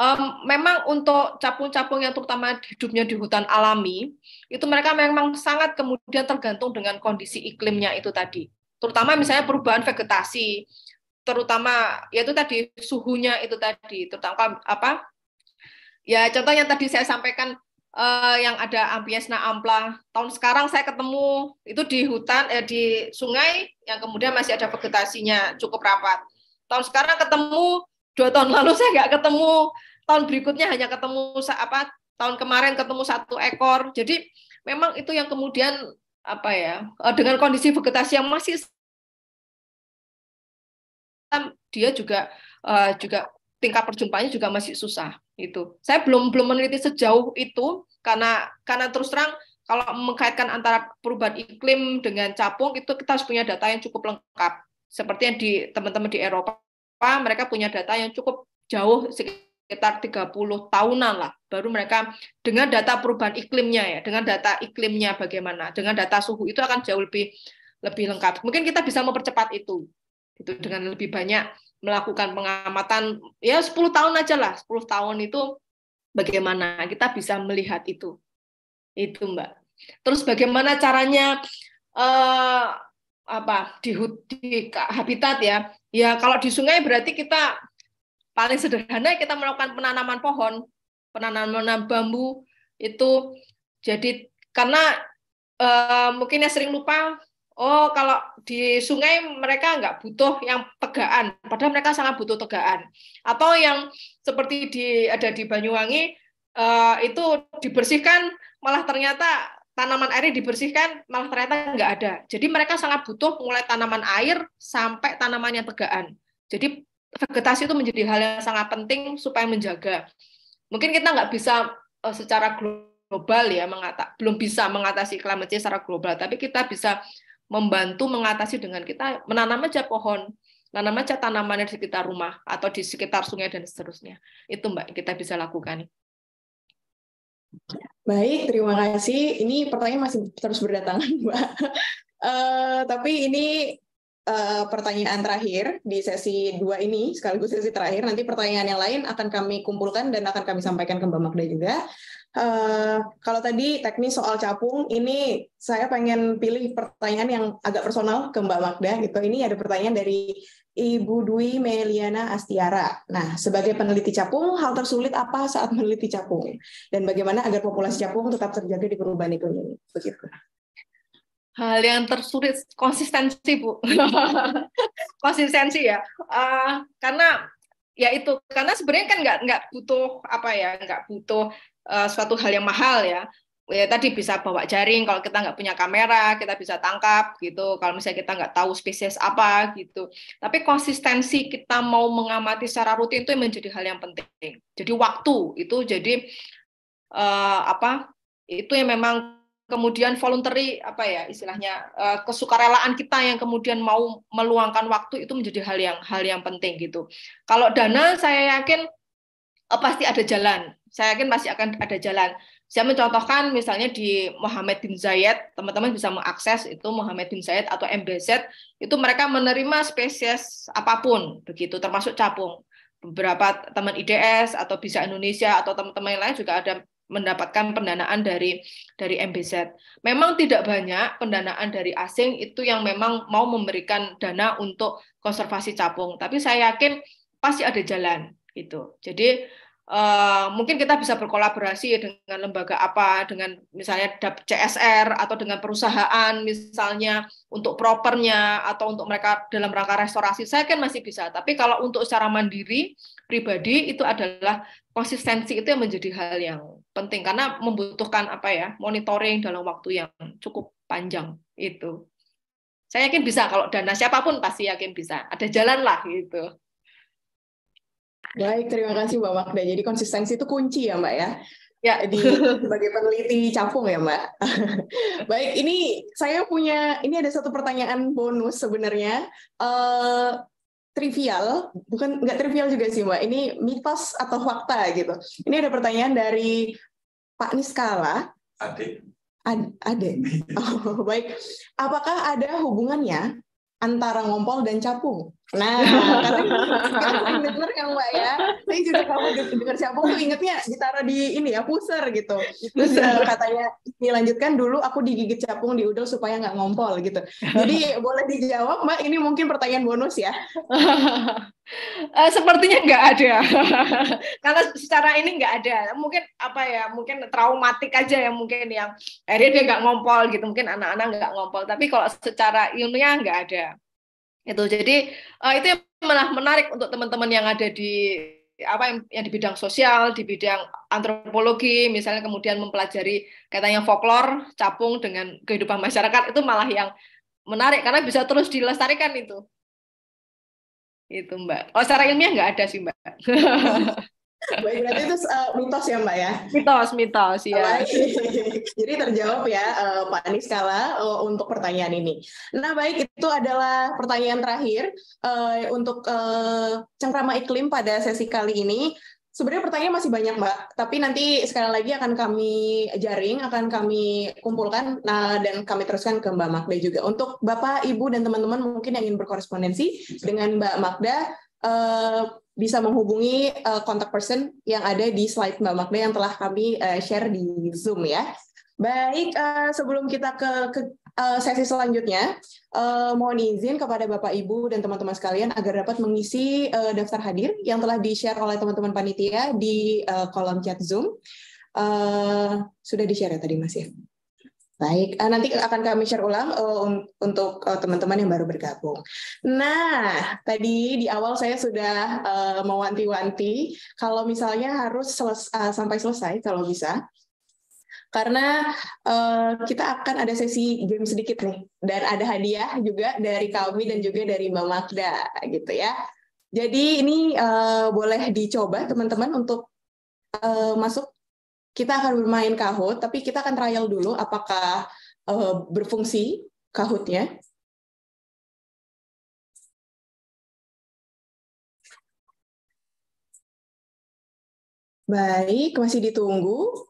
um, memang untuk capung-capung yang terutama hidupnya di hutan alami itu mereka memang sangat kemudian tergantung dengan kondisi iklimnya itu tadi terutama misalnya perubahan vegetasi terutama yaitu tadi suhunya itu tadi terutama apa ya contoh tadi saya sampaikan uh, yang ada ampiasna ampla. Tahun sekarang saya ketemu itu di hutan eh, di sungai yang kemudian masih ada vegetasinya cukup rapat. Tahun sekarang ketemu dua tahun lalu saya nggak ketemu. Tahun berikutnya hanya ketemu apa tahun kemarin ketemu satu ekor. Jadi memang itu yang kemudian apa ya eh, dengan kondisi vegetasi yang masih dia juga eh, juga tingkat perjumpaannya juga masih susah itu. Saya belum belum meneliti sejauh itu karena karena terus terang kalau mengkaitkan antara perubahan iklim dengan capung itu kita harus punya data yang cukup lengkap. Seperti yang di teman-teman di Eropa, mereka punya data yang cukup jauh sekitar 30 tahunan lah baru mereka dengan data perubahan iklimnya ya, dengan data iklimnya bagaimana, dengan data suhu itu akan jauh lebih lebih lengkap. Mungkin kita bisa mempercepat itu itu dengan lebih banyak melakukan pengamatan ya 10 tahun aja lah 10 tahun itu bagaimana kita bisa melihat itu itu mbak terus bagaimana caranya eh, apa di, di habitat ya ya kalau di sungai berarti kita paling sederhana kita melakukan penanaman pohon penanaman bambu itu jadi karena eh, mungkin ya sering lupa oh kalau di sungai mereka nggak butuh yang tegaan, padahal mereka sangat butuh tegaan. Atau yang seperti di ada di Banyuwangi uh, itu dibersihkan malah ternyata tanaman airnya dibersihkan malah ternyata nggak ada. Jadi mereka sangat butuh mulai tanaman air sampai tanamannya tegaan. Jadi vegetasi itu menjadi hal yang sangat penting supaya menjaga. Mungkin kita nggak bisa uh, secara global ya mengata belum bisa mengatasi climate change secara global, tapi kita bisa membantu mengatasi dengan kita menanam aja pohon, menanam aja tanaman di sekitar rumah atau di sekitar sungai dan seterusnya. Itu Mbak kita bisa lakukan. Baik, terima kasih. Ini pertanyaan masih terus berdatangan, Mbak. Uh, tapi ini uh, pertanyaan terakhir di sesi dua ini, sekaligus sesi terakhir. Nanti pertanyaan yang lain akan kami kumpulkan dan akan kami sampaikan ke Mbak Magda juga. Uh, kalau tadi teknis soal capung, ini saya pengen pilih pertanyaan yang agak personal ke Mbak Magda. Gitu. Ini ada pertanyaan dari Ibu Dwi Meliana Astiara. Nah, sebagai peneliti capung, hal tersulit apa saat meneliti capung? Dan bagaimana agar populasi capung tetap terjaga di perubahan iklim Begitu hal yang tersulit konsistensi bu konsistensi ya uh, karena ya itu karena sebenarnya kan nggak nggak butuh apa ya nggak butuh uh, suatu hal yang mahal ya ya tadi bisa bawa jaring kalau kita nggak punya kamera kita bisa tangkap gitu kalau misalnya kita nggak tahu spesies apa gitu tapi konsistensi kita mau mengamati secara rutin itu menjadi hal yang penting jadi waktu itu jadi uh, apa itu yang memang kemudian voluntary apa ya istilahnya eh, kesukarelaan kita yang kemudian mau meluangkan waktu itu menjadi hal yang hal yang penting gitu. Kalau dana saya yakin eh, pasti ada jalan. Saya yakin pasti akan ada jalan. Saya mencontohkan misalnya di Muhammad bin Zayed, teman-teman bisa mengakses itu Muhammad bin Zayed atau MBZ, itu mereka menerima spesies apapun begitu termasuk capung beberapa teman IDS atau bisa Indonesia atau teman-teman lain juga ada mendapatkan pendanaan dari dari MBZ. Memang tidak banyak pendanaan dari asing itu yang memang mau memberikan dana untuk konservasi capung, tapi saya yakin pasti ada jalan gitu. Jadi Uh, mungkin kita bisa berkolaborasi dengan lembaga apa, dengan misalnya CSR atau dengan perusahaan misalnya untuk propernya atau untuk mereka dalam rangka restorasi, saya kan masih bisa. Tapi kalau untuk secara mandiri, pribadi itu adalah konsistensi itu yang menjadi hal yang penting karena membutuhkan apa ya monitoring dalam waktu yang cukup panjang itu. Saya yakin bisa kalau dana siapapun pasti yakin bisa. Ada jalan lah gitu. Baik, terima kasih Mbak Magda. Jadi konsistensi itu kunci ya Mbak ya? Ya. Di, sebagai peneliti capung ya Mbak? Baik, ini saya punya, ini ada satu pertanyaan bonus sebenarnya. Uh, trivial, bukan nggak trivial juga sih mbak. Ini mitos atau fakta gitu. Ini ada pertanyaan dari Pak Niskala. Ade. Ad, ade. Oh, baik. Apakah ada hubungannya antara ngompol dan capung? Nah, karena denger ya Mbak ya. ini juga kamu denger siapa aku ingetnya ditaruh di ini ya, puser gitu. Terus eh, katanya dilanjutkan dulu aku digigit capung di udel supaya nggak ngompol gitu. Jadi boleh dijawab Mbak, ini mungkin pertanyaan bonus ya. Uh, sepertinya nggak ada karena secara ini nggak ada mungkin apa ya mungkin traumatik aja ya mungkin yang akhirnya dia nggak ngompol gitu mungkin anak-anak nggak ngompol tapi kalau secara ilmiah nggak ada itu jadi uh, itu yang menarik untuk teman-teman yang ada di apa yang, yang di bidang sosial, di bidang antropologi, misalnya kemudian mempelajari katanya folklor, capung dengan kehidupan masyarakat itu malah yang menarik karena bisa terus dilestarikan itu. Itu Mbak. Kalau secara ilmiah nggak ada sih Mbak. Baik, berarti itu uh, mitos ya Mbak ya? Mitos, mitos ya. Jadi terjawab ya uh, Pak Anies Kala uh, eh, untuk pertanyaan ini. Nah baik, itu adalah pertanyaan terakhir uh, untuk uh, cengkrama iklim pada sesi kali ini. Sebenarnya pertanyaan masih banyak Mbak, tapi nanti sekali lagi akan kami jaring, akan kami kumpulkan nah, dan kami teruskan ke Mbak Magda juga. Untuk Bapak, Ibu, dan teman-teman mungkin yang ingin berkorespondensi dengan Mbak Magda, uh, bisa menghubungi uh, eh, kontak person yang ada di slide Mbak Magda yang telah kami uh, share di Zoom ya. Baik, uh, sebelum kita ke, ke uh, sesi selanjutnya, uh, mohon izin kepada Bapak Ibu dan teman-teman sekalian agar dapat mengisi uh, daftar hadir yang telah di-share oleh teman-teman panitia di uh, kolom chat Zoom. Uh, sudah di-share ya tadi Mas ya? Baik, eh, nanti akan kami share ulang eh, untuk eh, teman-teman yang baru bergabung. Nah, tadi di awal saya sudah mewanti-wanti kalau misalnya harus seles sampai selesai kalau bisa. Karena kita akan ada sesi game sedikit nih dan ada hadiah juga dari kami dan juga dari Mbak Magda gitu ya. Jadi ini boleh dicoba teman-teman untuk masuk kita akan bermain kahut, tapi kita akan trial dulu apakah uh, berfungsi kahutnya. Baik, masih ditunggu.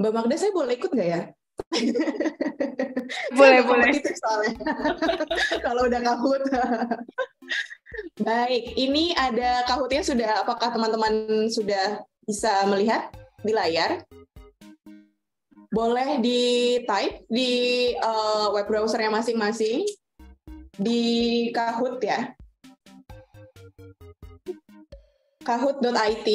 Mbak Magda, saya boleh ikut nggak ya? boleh, boleh. soalnya. Kalau udah kahut. Baik, ini ada kahutnya sudah. Apakah teman-teman sudah bisa melihat di layar. Boleh di type di uh, web browsernya masing-masing di Kahoot ya. Kahoot.it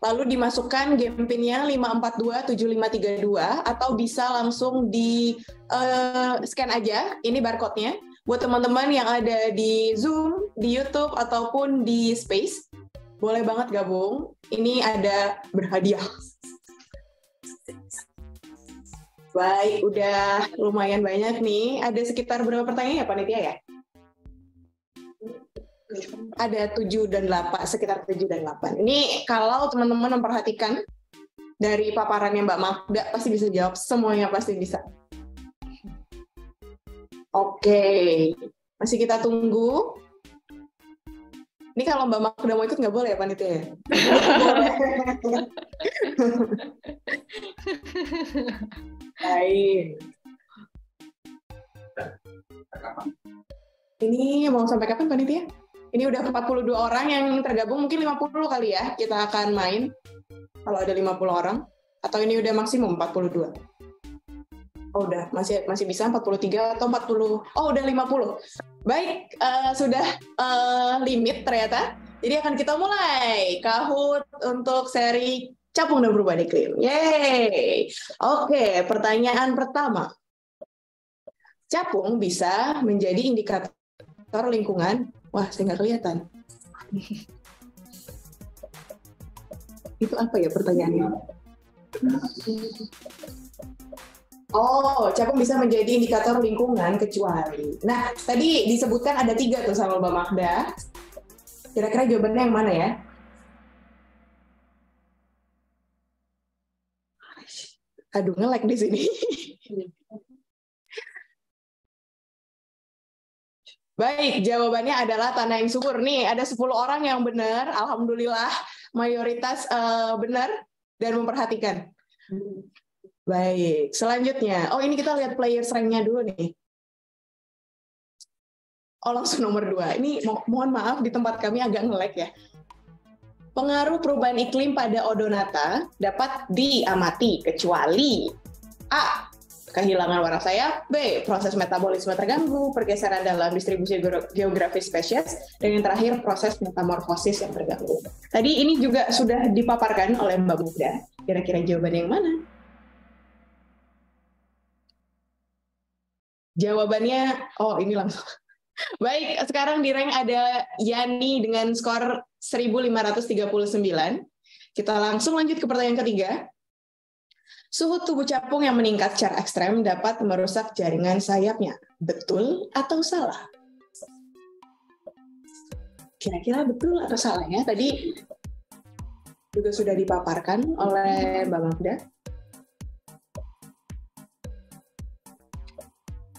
lalu dimasukkan game pinnya 5427532 atau bisa langsung di uh, scan aja ini barcode-nya buat teman-teman yang ada di Zoom, di YouTube ataupun di Space boleh banget gabung. Ini ada berhadiah. Baik, udah lumayan banyak nih. Ada sekitar berapa pertanyaan ya panitia ya? Ada 7 dan 8, sekitar 7 dan 8. Ini kalau teman-teman memperhatikan dari paparannya Mbak Magda pasti bisa jawab, semuanya pasti bisa. Oke, masih kita tunggu ini kalau Mbak udah mau ikut nggak boleh ya panitia ya? Baik. Ini mau sampai kapan panitia? Ini udah 42 orang yang tergabung, mungkin 50 kali ya kita akan main. Kalau ada 50 orang. Atau ini udah maksimum 42? oh udah masih masih bisa 43 atau 40 oh udah 50 baik uh, sudah uh, limit ternyata jadi akan kita mulai kahut untuk seri capung dan perubahan iklim yeay oke okay, pertanyaan pertama capung bisa menjadi indikator lingkungan wah saya nggak kelihatan itu apa ya pertanyaannya Oh, capung bisa menjadi indikator lingkungan kecuali. Nah, tadi disebutkan ada tiga tuh sama Mbak Magda. Kira-kira jawabannya yang mana ya? Aduh, nge di sini. Baik, jawabannya adalah tanah yang subur. Nih, ada 10 orang yang benar. Alhamdulillah, mayoritas uh, benar dan memperhatikan. Hmm. Baik, selanjutnya. Oh, ini kita lihat player ranknya dulu nih. Oh, langsung nomor dua. Ini mo mohon maaf di tempat kami agak ngelek ya. Pengaruh perubahan iklim pada odonata dapat diamati kecuali A. Kehilangan warna sayap, B. Proses metabolisme terganggu, pergeseran dalam distribusi geografis spesies, dan yang terakhir proses metamorfosis yang terganggu. Tadi ini juga sudah dipaparkan oleh Mbak Muda. Kira-kira jawaban yang mana? Jawabannya, oh ini langsung. Baik, sekarang di rank ada Yani dengan skor 1539. Kita langsung lanjut ke pertanyaan ketiga. Suhu tubuh capung yang meningkat secara ekstrem dapat merusak jaringan sayapnya. Betul atau salah? Kira-kira betul atau salah ya? Tadi juga sudah dipaparkan oleh Mbak Magda.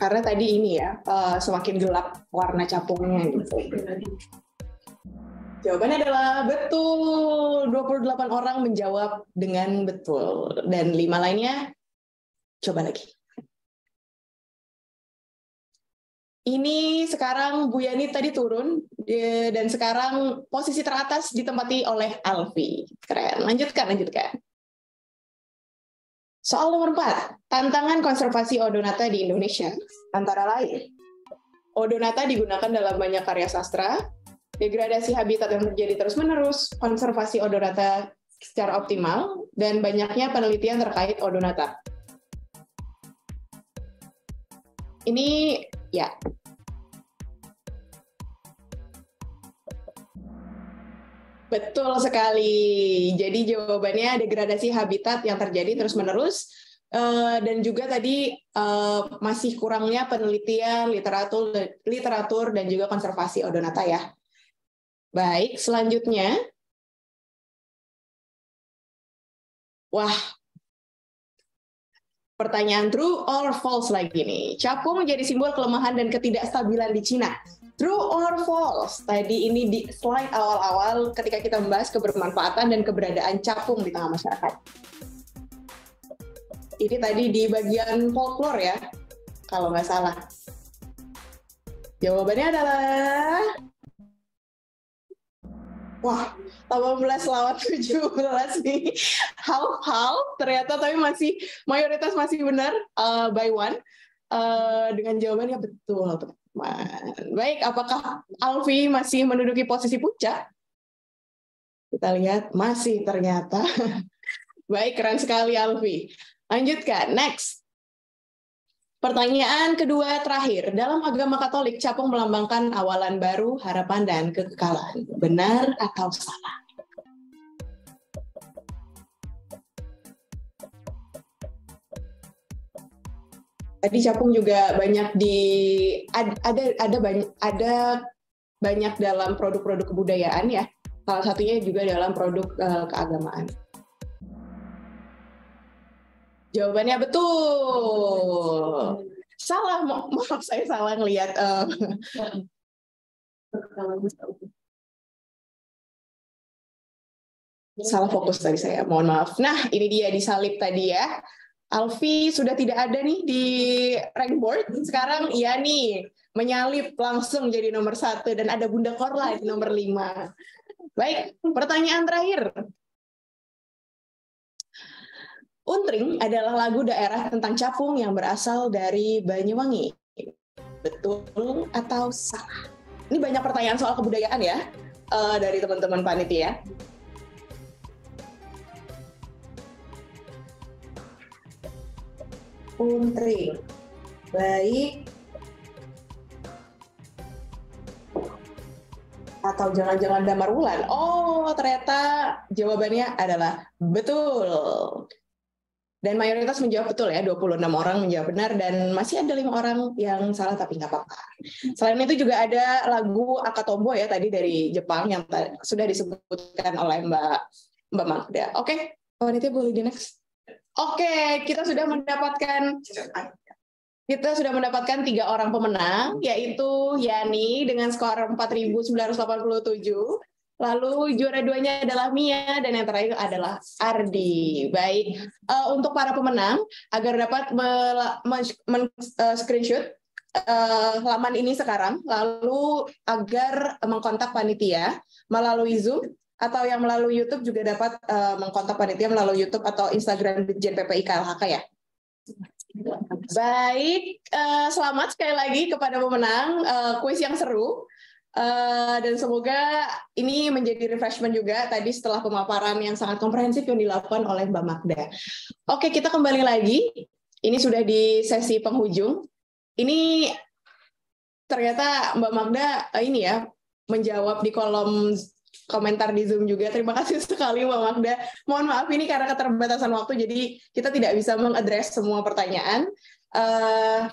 karena tadi ini ya uh, semakin gelap warna capungnya gitu. Jawabannya adalah betul. 28 orang menjawab dengan betul dan lima lainnya coba lagi. Ini sekarang Bu Yani tadi turun dan sekarang posisi teratas ditempati oleh Alfi. Keren. Lanjutkan, lanjutkan. Soal nomor empat, tantangan konservasi odonata di Indonesia, antara lain, odonata digunakan dalam banyak karya sastra, degradasi habitat yang terjadi terus-menerus, konservasi odonata secara optimal, dan banyaknya penelitian terkait odonata. Ini ya Betul sekali. Jadi jawabannya degradasi habitat yang terjadi terus-menerus eh, dan juga tadi eh, masih kurangnya penelitian literatur literatur dan juga konservasi odonata ya. Baik, selanjutnya Wah, Pertanyaan true or false lagi nih. Capung menjadi simbol kelemahan dan ketidakstabilan di Cina. True or false? Tadi ini di slide awal-awal ketika kita membahas kebermanfaatan dan keberadaan capung di tengah masyarakat. Ini tadi di bagian folklore ya, kalau nggak salah. Jawabannya adalah... Wah, 18 lawan 17 nih hal-hal ternyata tapi masih mayoritas masih benar uh, by one uh, dengan jawabannya betul teman. Baik, apakah Alfi masih menduduki posisi puncak? Kita lihat masih ternyata. Baik, keren sekali Alfi. Lanjutkan, next. Pertanyaan kedua terakhir. Dalam agama Katolik, capung melambangkan awalan baru, harapan, dan kekekalan. Benar atau salah? Tadi capung juga banyak di ada ada ada banyak ada banyak dalam produk-produk kebudayaan ya. Salah satunya juga dalam produk uh, keagamaan. Jawabannya betul. Salah, ma maaf saya salah ngelihat. Uh, eh. salah fokus tadi saya, mohon maaf. Nah, ini dia disalip tadi ya. Alfi sudah tidak ada nih di board. Sekarang ya nih menyalip langsung jadi nomor satu dan ada Bunda Korla di nomor lima. Baik, pertanyaan terakhir. Untring adalah lagu daerah tentang capung yang berasal dari Banyuwangi. Betul atau salah? Ini banyak pertanyaan soal kebudayaan ya uh, dari teman-teman panitia. Untring. Baik. Atau jangan-jangan Damar Wulan. Oh, ternyata jawabannya adalah betul dan mayoritas menjawab betul ya 26 orang menjawab benar dan masih ada lima orang yang salah tapi nggak apa-apa selain itu juga ada lagu Akatombo ya tadi dari Jepang yang sudah disebutkan oleh Mbak Mbak Magda oke okay. wanita boleh di next oke okay, kita sudah mendapatkan kita sudah mendapatkan tiga orang pemenang yaitu Yani dengan skor 4987 Lalu juara duanya adalah Mia dan yang terakhir adalah Ardi. Baik, uh, untuk para pemenang agar dapat men-screenshot men uh, laman ini sekarang, lalu agar mengkontak panitia melalui Zoom atau yang melalui YouTube juga dapat uh, mengkontak panitia melalui YouTube atau Instagram JPPI KLHK ya. Baik, uh, selamat sekali lagi kepada pemenang uh, kuis yang seru. Eh, dan semoga ini menjadi refreshment juga tadi setelah pemaparan yang sangat komprehensif yang dilakukan oleh Mbak Magda. Oke, kita kembali lagi. Ini sudah di sesi penghujung. Ini ternyata Mbak Magda eh, ini ya menjawab di kolom komentar di Zoom juga. Terima kasih sekali Mbak Magda. Mohon maaf ini karena keterbatasan waktu jadi kita tidak bisa mengadres semua pertanyaan. Uh,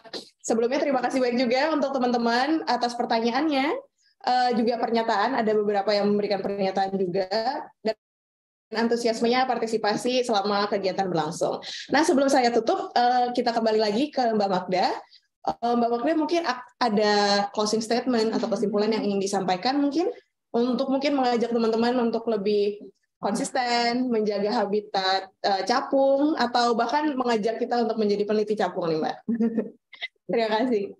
sebelumnya terima kasih banyak juga untuk teman-teman atas pertanyaannya uh, juga pernyataan ada beberapa yang memberikan pernyataan juga dan antusiasmenya partisipasi selama kegiatan berlangsung. Nah sebelum saya tutup eh, kita kembali lagi ke Mbak Magda. Eh, Mbak Magda mungkin ada closing statement atau kesimpulan yang ingin disampaikan mungkin untuk mungkin mengajak teman-teman untuk lebih konsisten menjaga habitat capung atau bahkan mengajak kita untuk menjadi peneliti capung nih Mbak. Terima kasih.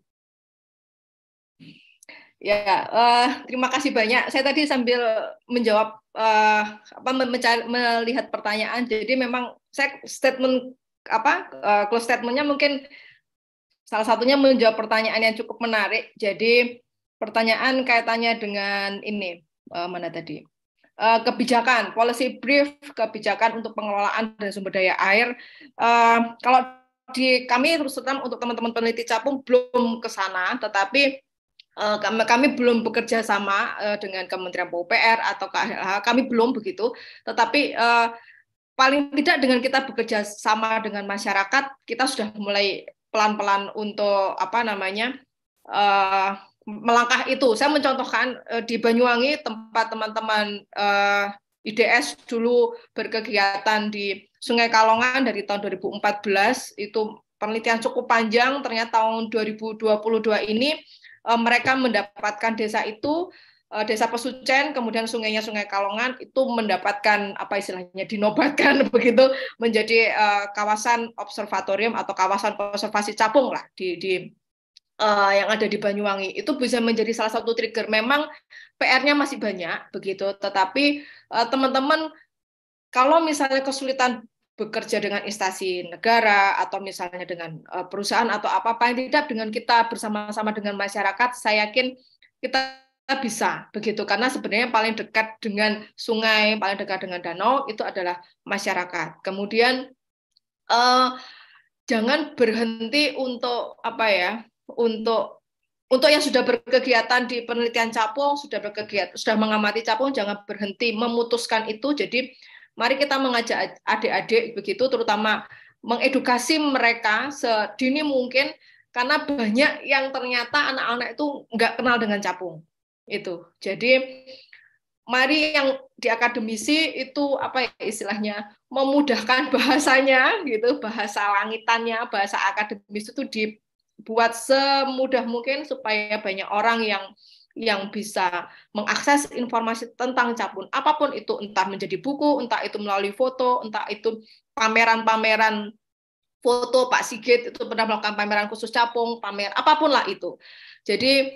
Ya, uh, terima kasih banyak. Saya tadi sambil menjawab uh, apa mencari, melihat pertanyaan. Jadi memang saya statement apa uh, close statementnya mungkin salah satunya menjawab pertanyaan yang cukup menarik. Jadi pertanyaan kaitannya dengan ini uh, mana tadi uh, kebijakan policy brief kebijakan untuk pengelolaan dan sumber daya air. Uh, kalau di kami terus terang untuk teman-teman peneliti capung belum ke sana, tetapi Eh, kami, kami belum bekerja sama eh, dengan Kementerian PUPR atau KLH, kami belum begitu, tetapi eh, paling tidak dengan kita bekerja sama dengan masyarakat, kita sudah mulai pelan-pelan untuk apa namanya uh, melangkah itu. Saya mencontohkan uh, di Banyuwangi tempat teman-teman uh, IDS dulu berkegiatan di Sungai Kalongan dari tahun 2014 itu penelitian cukup panjang. Ternyata tahun 2022 ini Eh, mereka mendapatkan desa itu eh, desa Pesucen, kemudian sungainya Sungai Kalongan itu mendapatkan apa istilahnya dinobatkan begitu menjadi eh, kawasan observatorium atau kawasan konservasi capung lah di, di yang ada di Banyuwangi itu bisa menjadi salah satu trigger. Memang PR-nya masih banyak begitu, tetapi teman -teman, kalau misalnya kesulitan bekerja dengan instansi negara atau misalnya dengan eh, perusahaan atau apa apa yang tidak dengan kita bersama-sama dengan masyarakat saya yakin kita bisa begitu karena sebenarnya yang paling dekat dengan sungai paling dekat dengan danau itu adalah masyarakat kemudian eh, jangan berhenti untuk apa ya untuk untuk yang sudah berkegiatan di penelitian capung sudah berkegiatan sudah mengamati capung jangan berhenti memutuskan itu jadi Mari kita mengajak adik-adik begitu, terutama mengedukasi mereka sedini mungkin karena banyak yang ternyata anak-anak itu nggak kenal dengan capung itu. Jadi mari yang di akademisi itu apa ya istilahnya memudahkan bahasanya gitu, bahasa langitannya, bahasa akademis itu dibuat semudah mungkin supaya banyak orang yang yang bisa mengakses informasi tentang capun apapun itu entah menjadi buku, entah itu melalui foto, entah itu pameran-pameran foto Pak Sigit itu pernah melakukan pameran khusus capung, pamer apapun lah itu. Jadi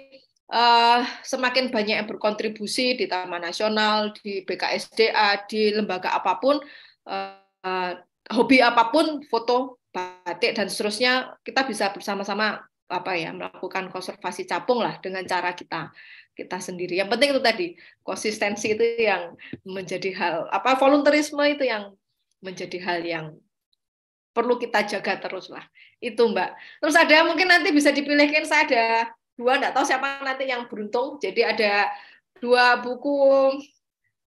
uh, semakin banyak yang berkontribusi di Taman Nasional, di BKSDA, di lembaga apapun, uh, hobi apapun, foto batik dan seterusnya, kita bisa bersama-sama apa ya melakukan konservasi capung lah dengan cara kita kita sendiri. Yang penting itu tadi konsistensi itu yang menjadi hal apa volunteerisme itu yang menjadi hal yang perlu kita jaga terus lah. Itu Mbak. Terus ada mungkin nanti bisa dipilihkan saya ada dua nggak tahu siapa nanti yang beruntung. Jadi ada dua buku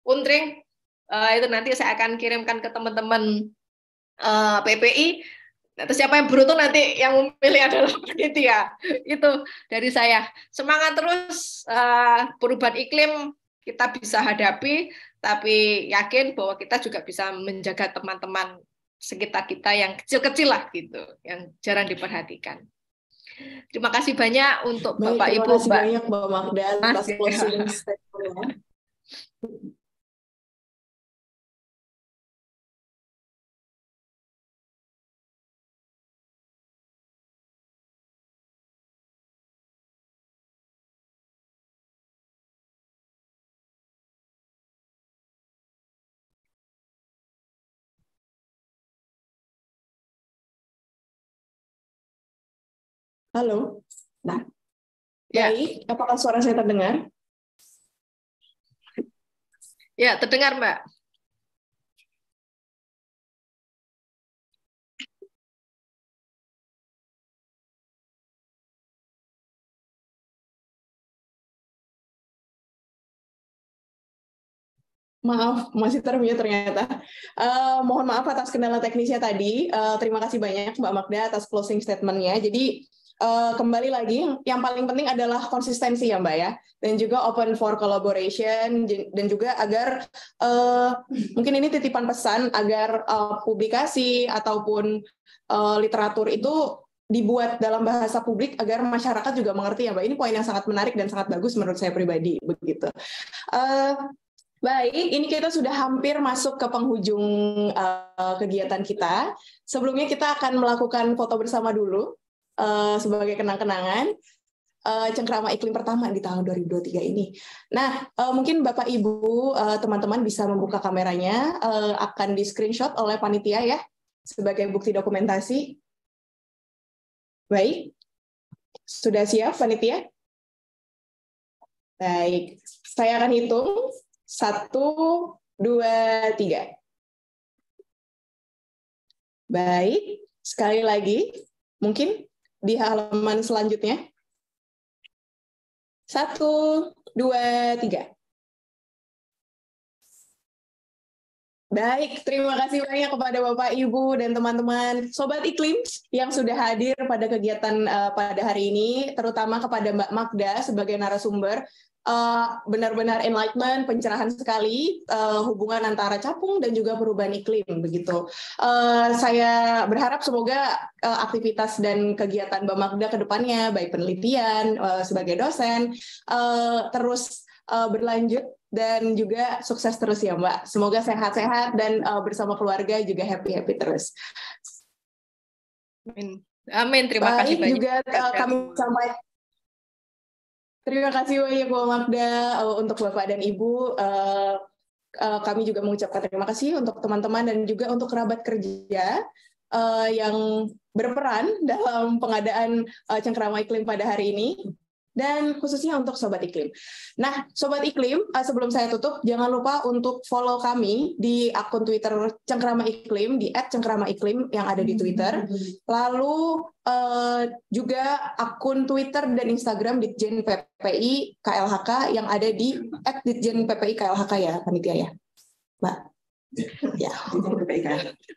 Untring uh, itu nanti saya akan kirimkan ke teman-teman uh, eh, PPI Nah, terus siapa yang beruntung nanti yang memilih adalah panitia. Itu dari saya. Semangat terus uh, perubahan iklim kita bisa hadapi, tapi yakin bahwa kita juga bisa menjaga teman-teman sekitar kita yang kecil-kecil lah gitu, yang jarang diperhatikan. Terima kasih banyak untuk Bapak Ibu Mbak. Terima kasih banyak Mbak Magda atas closing Halo. Nah, ya. baik. Apakah suara saya terdengar? Ya, terdengar, Mbak. Maaf, masih termute ternyata. Uh, mohon maaf atas kendala teknisnya tadi. Uh, terima kasih banyak Mbak Magda atas closing statementnya. Jadi uh, kembali lagi yang paling penting adalah konsistensi ya Mbak ya dan juga open for collaboration dan juga agar uh, mungkin ini titipan pesan agar uh, publikasi ataupun uh, literatur itu dibuat dalam bahasa publik agar masyarakat juga mengerti ya Mbak. Ini poin yang sangat menarik dan sangat bagus menurut saya pribadi begitu. Uh, Baik, ini kita sudah hampir masuk ke penghujung uh, kegiatan kita. Sebelumnya kita akan melakukan foto bersama dulu uh, sebagai kenang-kenangan uh, cengkrama iklim pertama di tahun 2023 ini. Nah, uh, mungkin Bapak Ibu teman teman-teman bisa membuka kameranya uh, akan di screenshot oleh panitia ya sebagai bukti dokumentasi. Baik. Sudah siap panitia? Baik. Saya akan hitung satu, dua, tiga. Baik, sekali lagi, mungkin di halaman selanjutnya. Satu, dua, tiga. Baik, terima kasih banyak kepada Bapak, Ibu, dan teman-teman Sobat Iklim yang sudah hadir pada kegiatan uh, pada hari ini, terutama kepada Mbak Magda sebagai narasumber uh, benar-benar enlightenment, pencerahan sekali uh, hubungan antara capung dan juga perubahan iklim begitu. Uh, saya berharap semoga uh, aktivitas dan kegiatan Mbak Magda ke depannya baik penelitian uh, sebagai dosen uh, terus uh, berlanjut dan juga sukses terus ya Mbak. Semoga sehat-sehat dan uh, bersama keluarga juga happy-happy terus. Amin. Amin. Terima Baik, kasih banyak. Juga uh, kami sampaikan Terima kasih banyak Bu Magda eh, untuk Bapak dan Ibu. Uh, uh, kami juga mengucapkan terima kasih untuk teman-teman dan juga untuk kerabat kerja uh, yang berperan dalam pengadaan uh, cengkrama iklim pada hari ini dan khususnya untuk Sobat Iklim. Nah, Sobat Iklim, eh, sebelum saya tutup, jangan lupa untuk follow kami di akun Twitter Cengkrama Iklim, di Cengkrama Iklim yang ada di Twitter. Lalu eh, juga akun Twitter dan Instagram di Jen PPI KLHK yang ada di Jen PPI KLHK ya, panitia ya, Mbak ya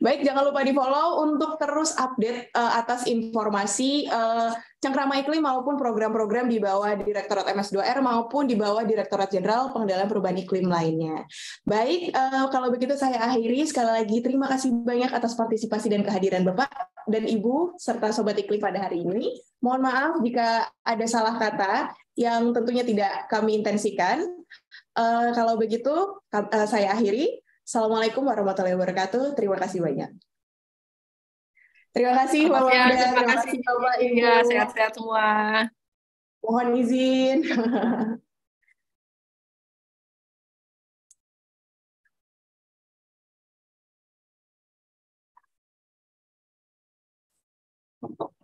Baik, jangan lupa di follow untuk terus update uh, atas informasi uh, cengkrama iklim maupun program-program di bawah Direktorat MS2R maupun di bawah Direktorat Jenderal Pengendalian Perubahan Iklim lainnya. Baik, uh, kalau begitu saya akhiri sekali lagi terima kasih banyak atas partisipasi dan kehadiran Bapak dan Ibu serta Sobat Iklim pada hari ini. Mohon maaf jika ada salah kata yang tentunya tidak kami intensikan. Uh, kalau begitu uh, saya akhiri. Assalamualaikum warahmatullahi wabarakatuh. Terima kasih banyak. Terima kasih Bapak. terima kasih Bapak Ibu. Iya, sehat-sehat semua. Mohon izin. Thank you.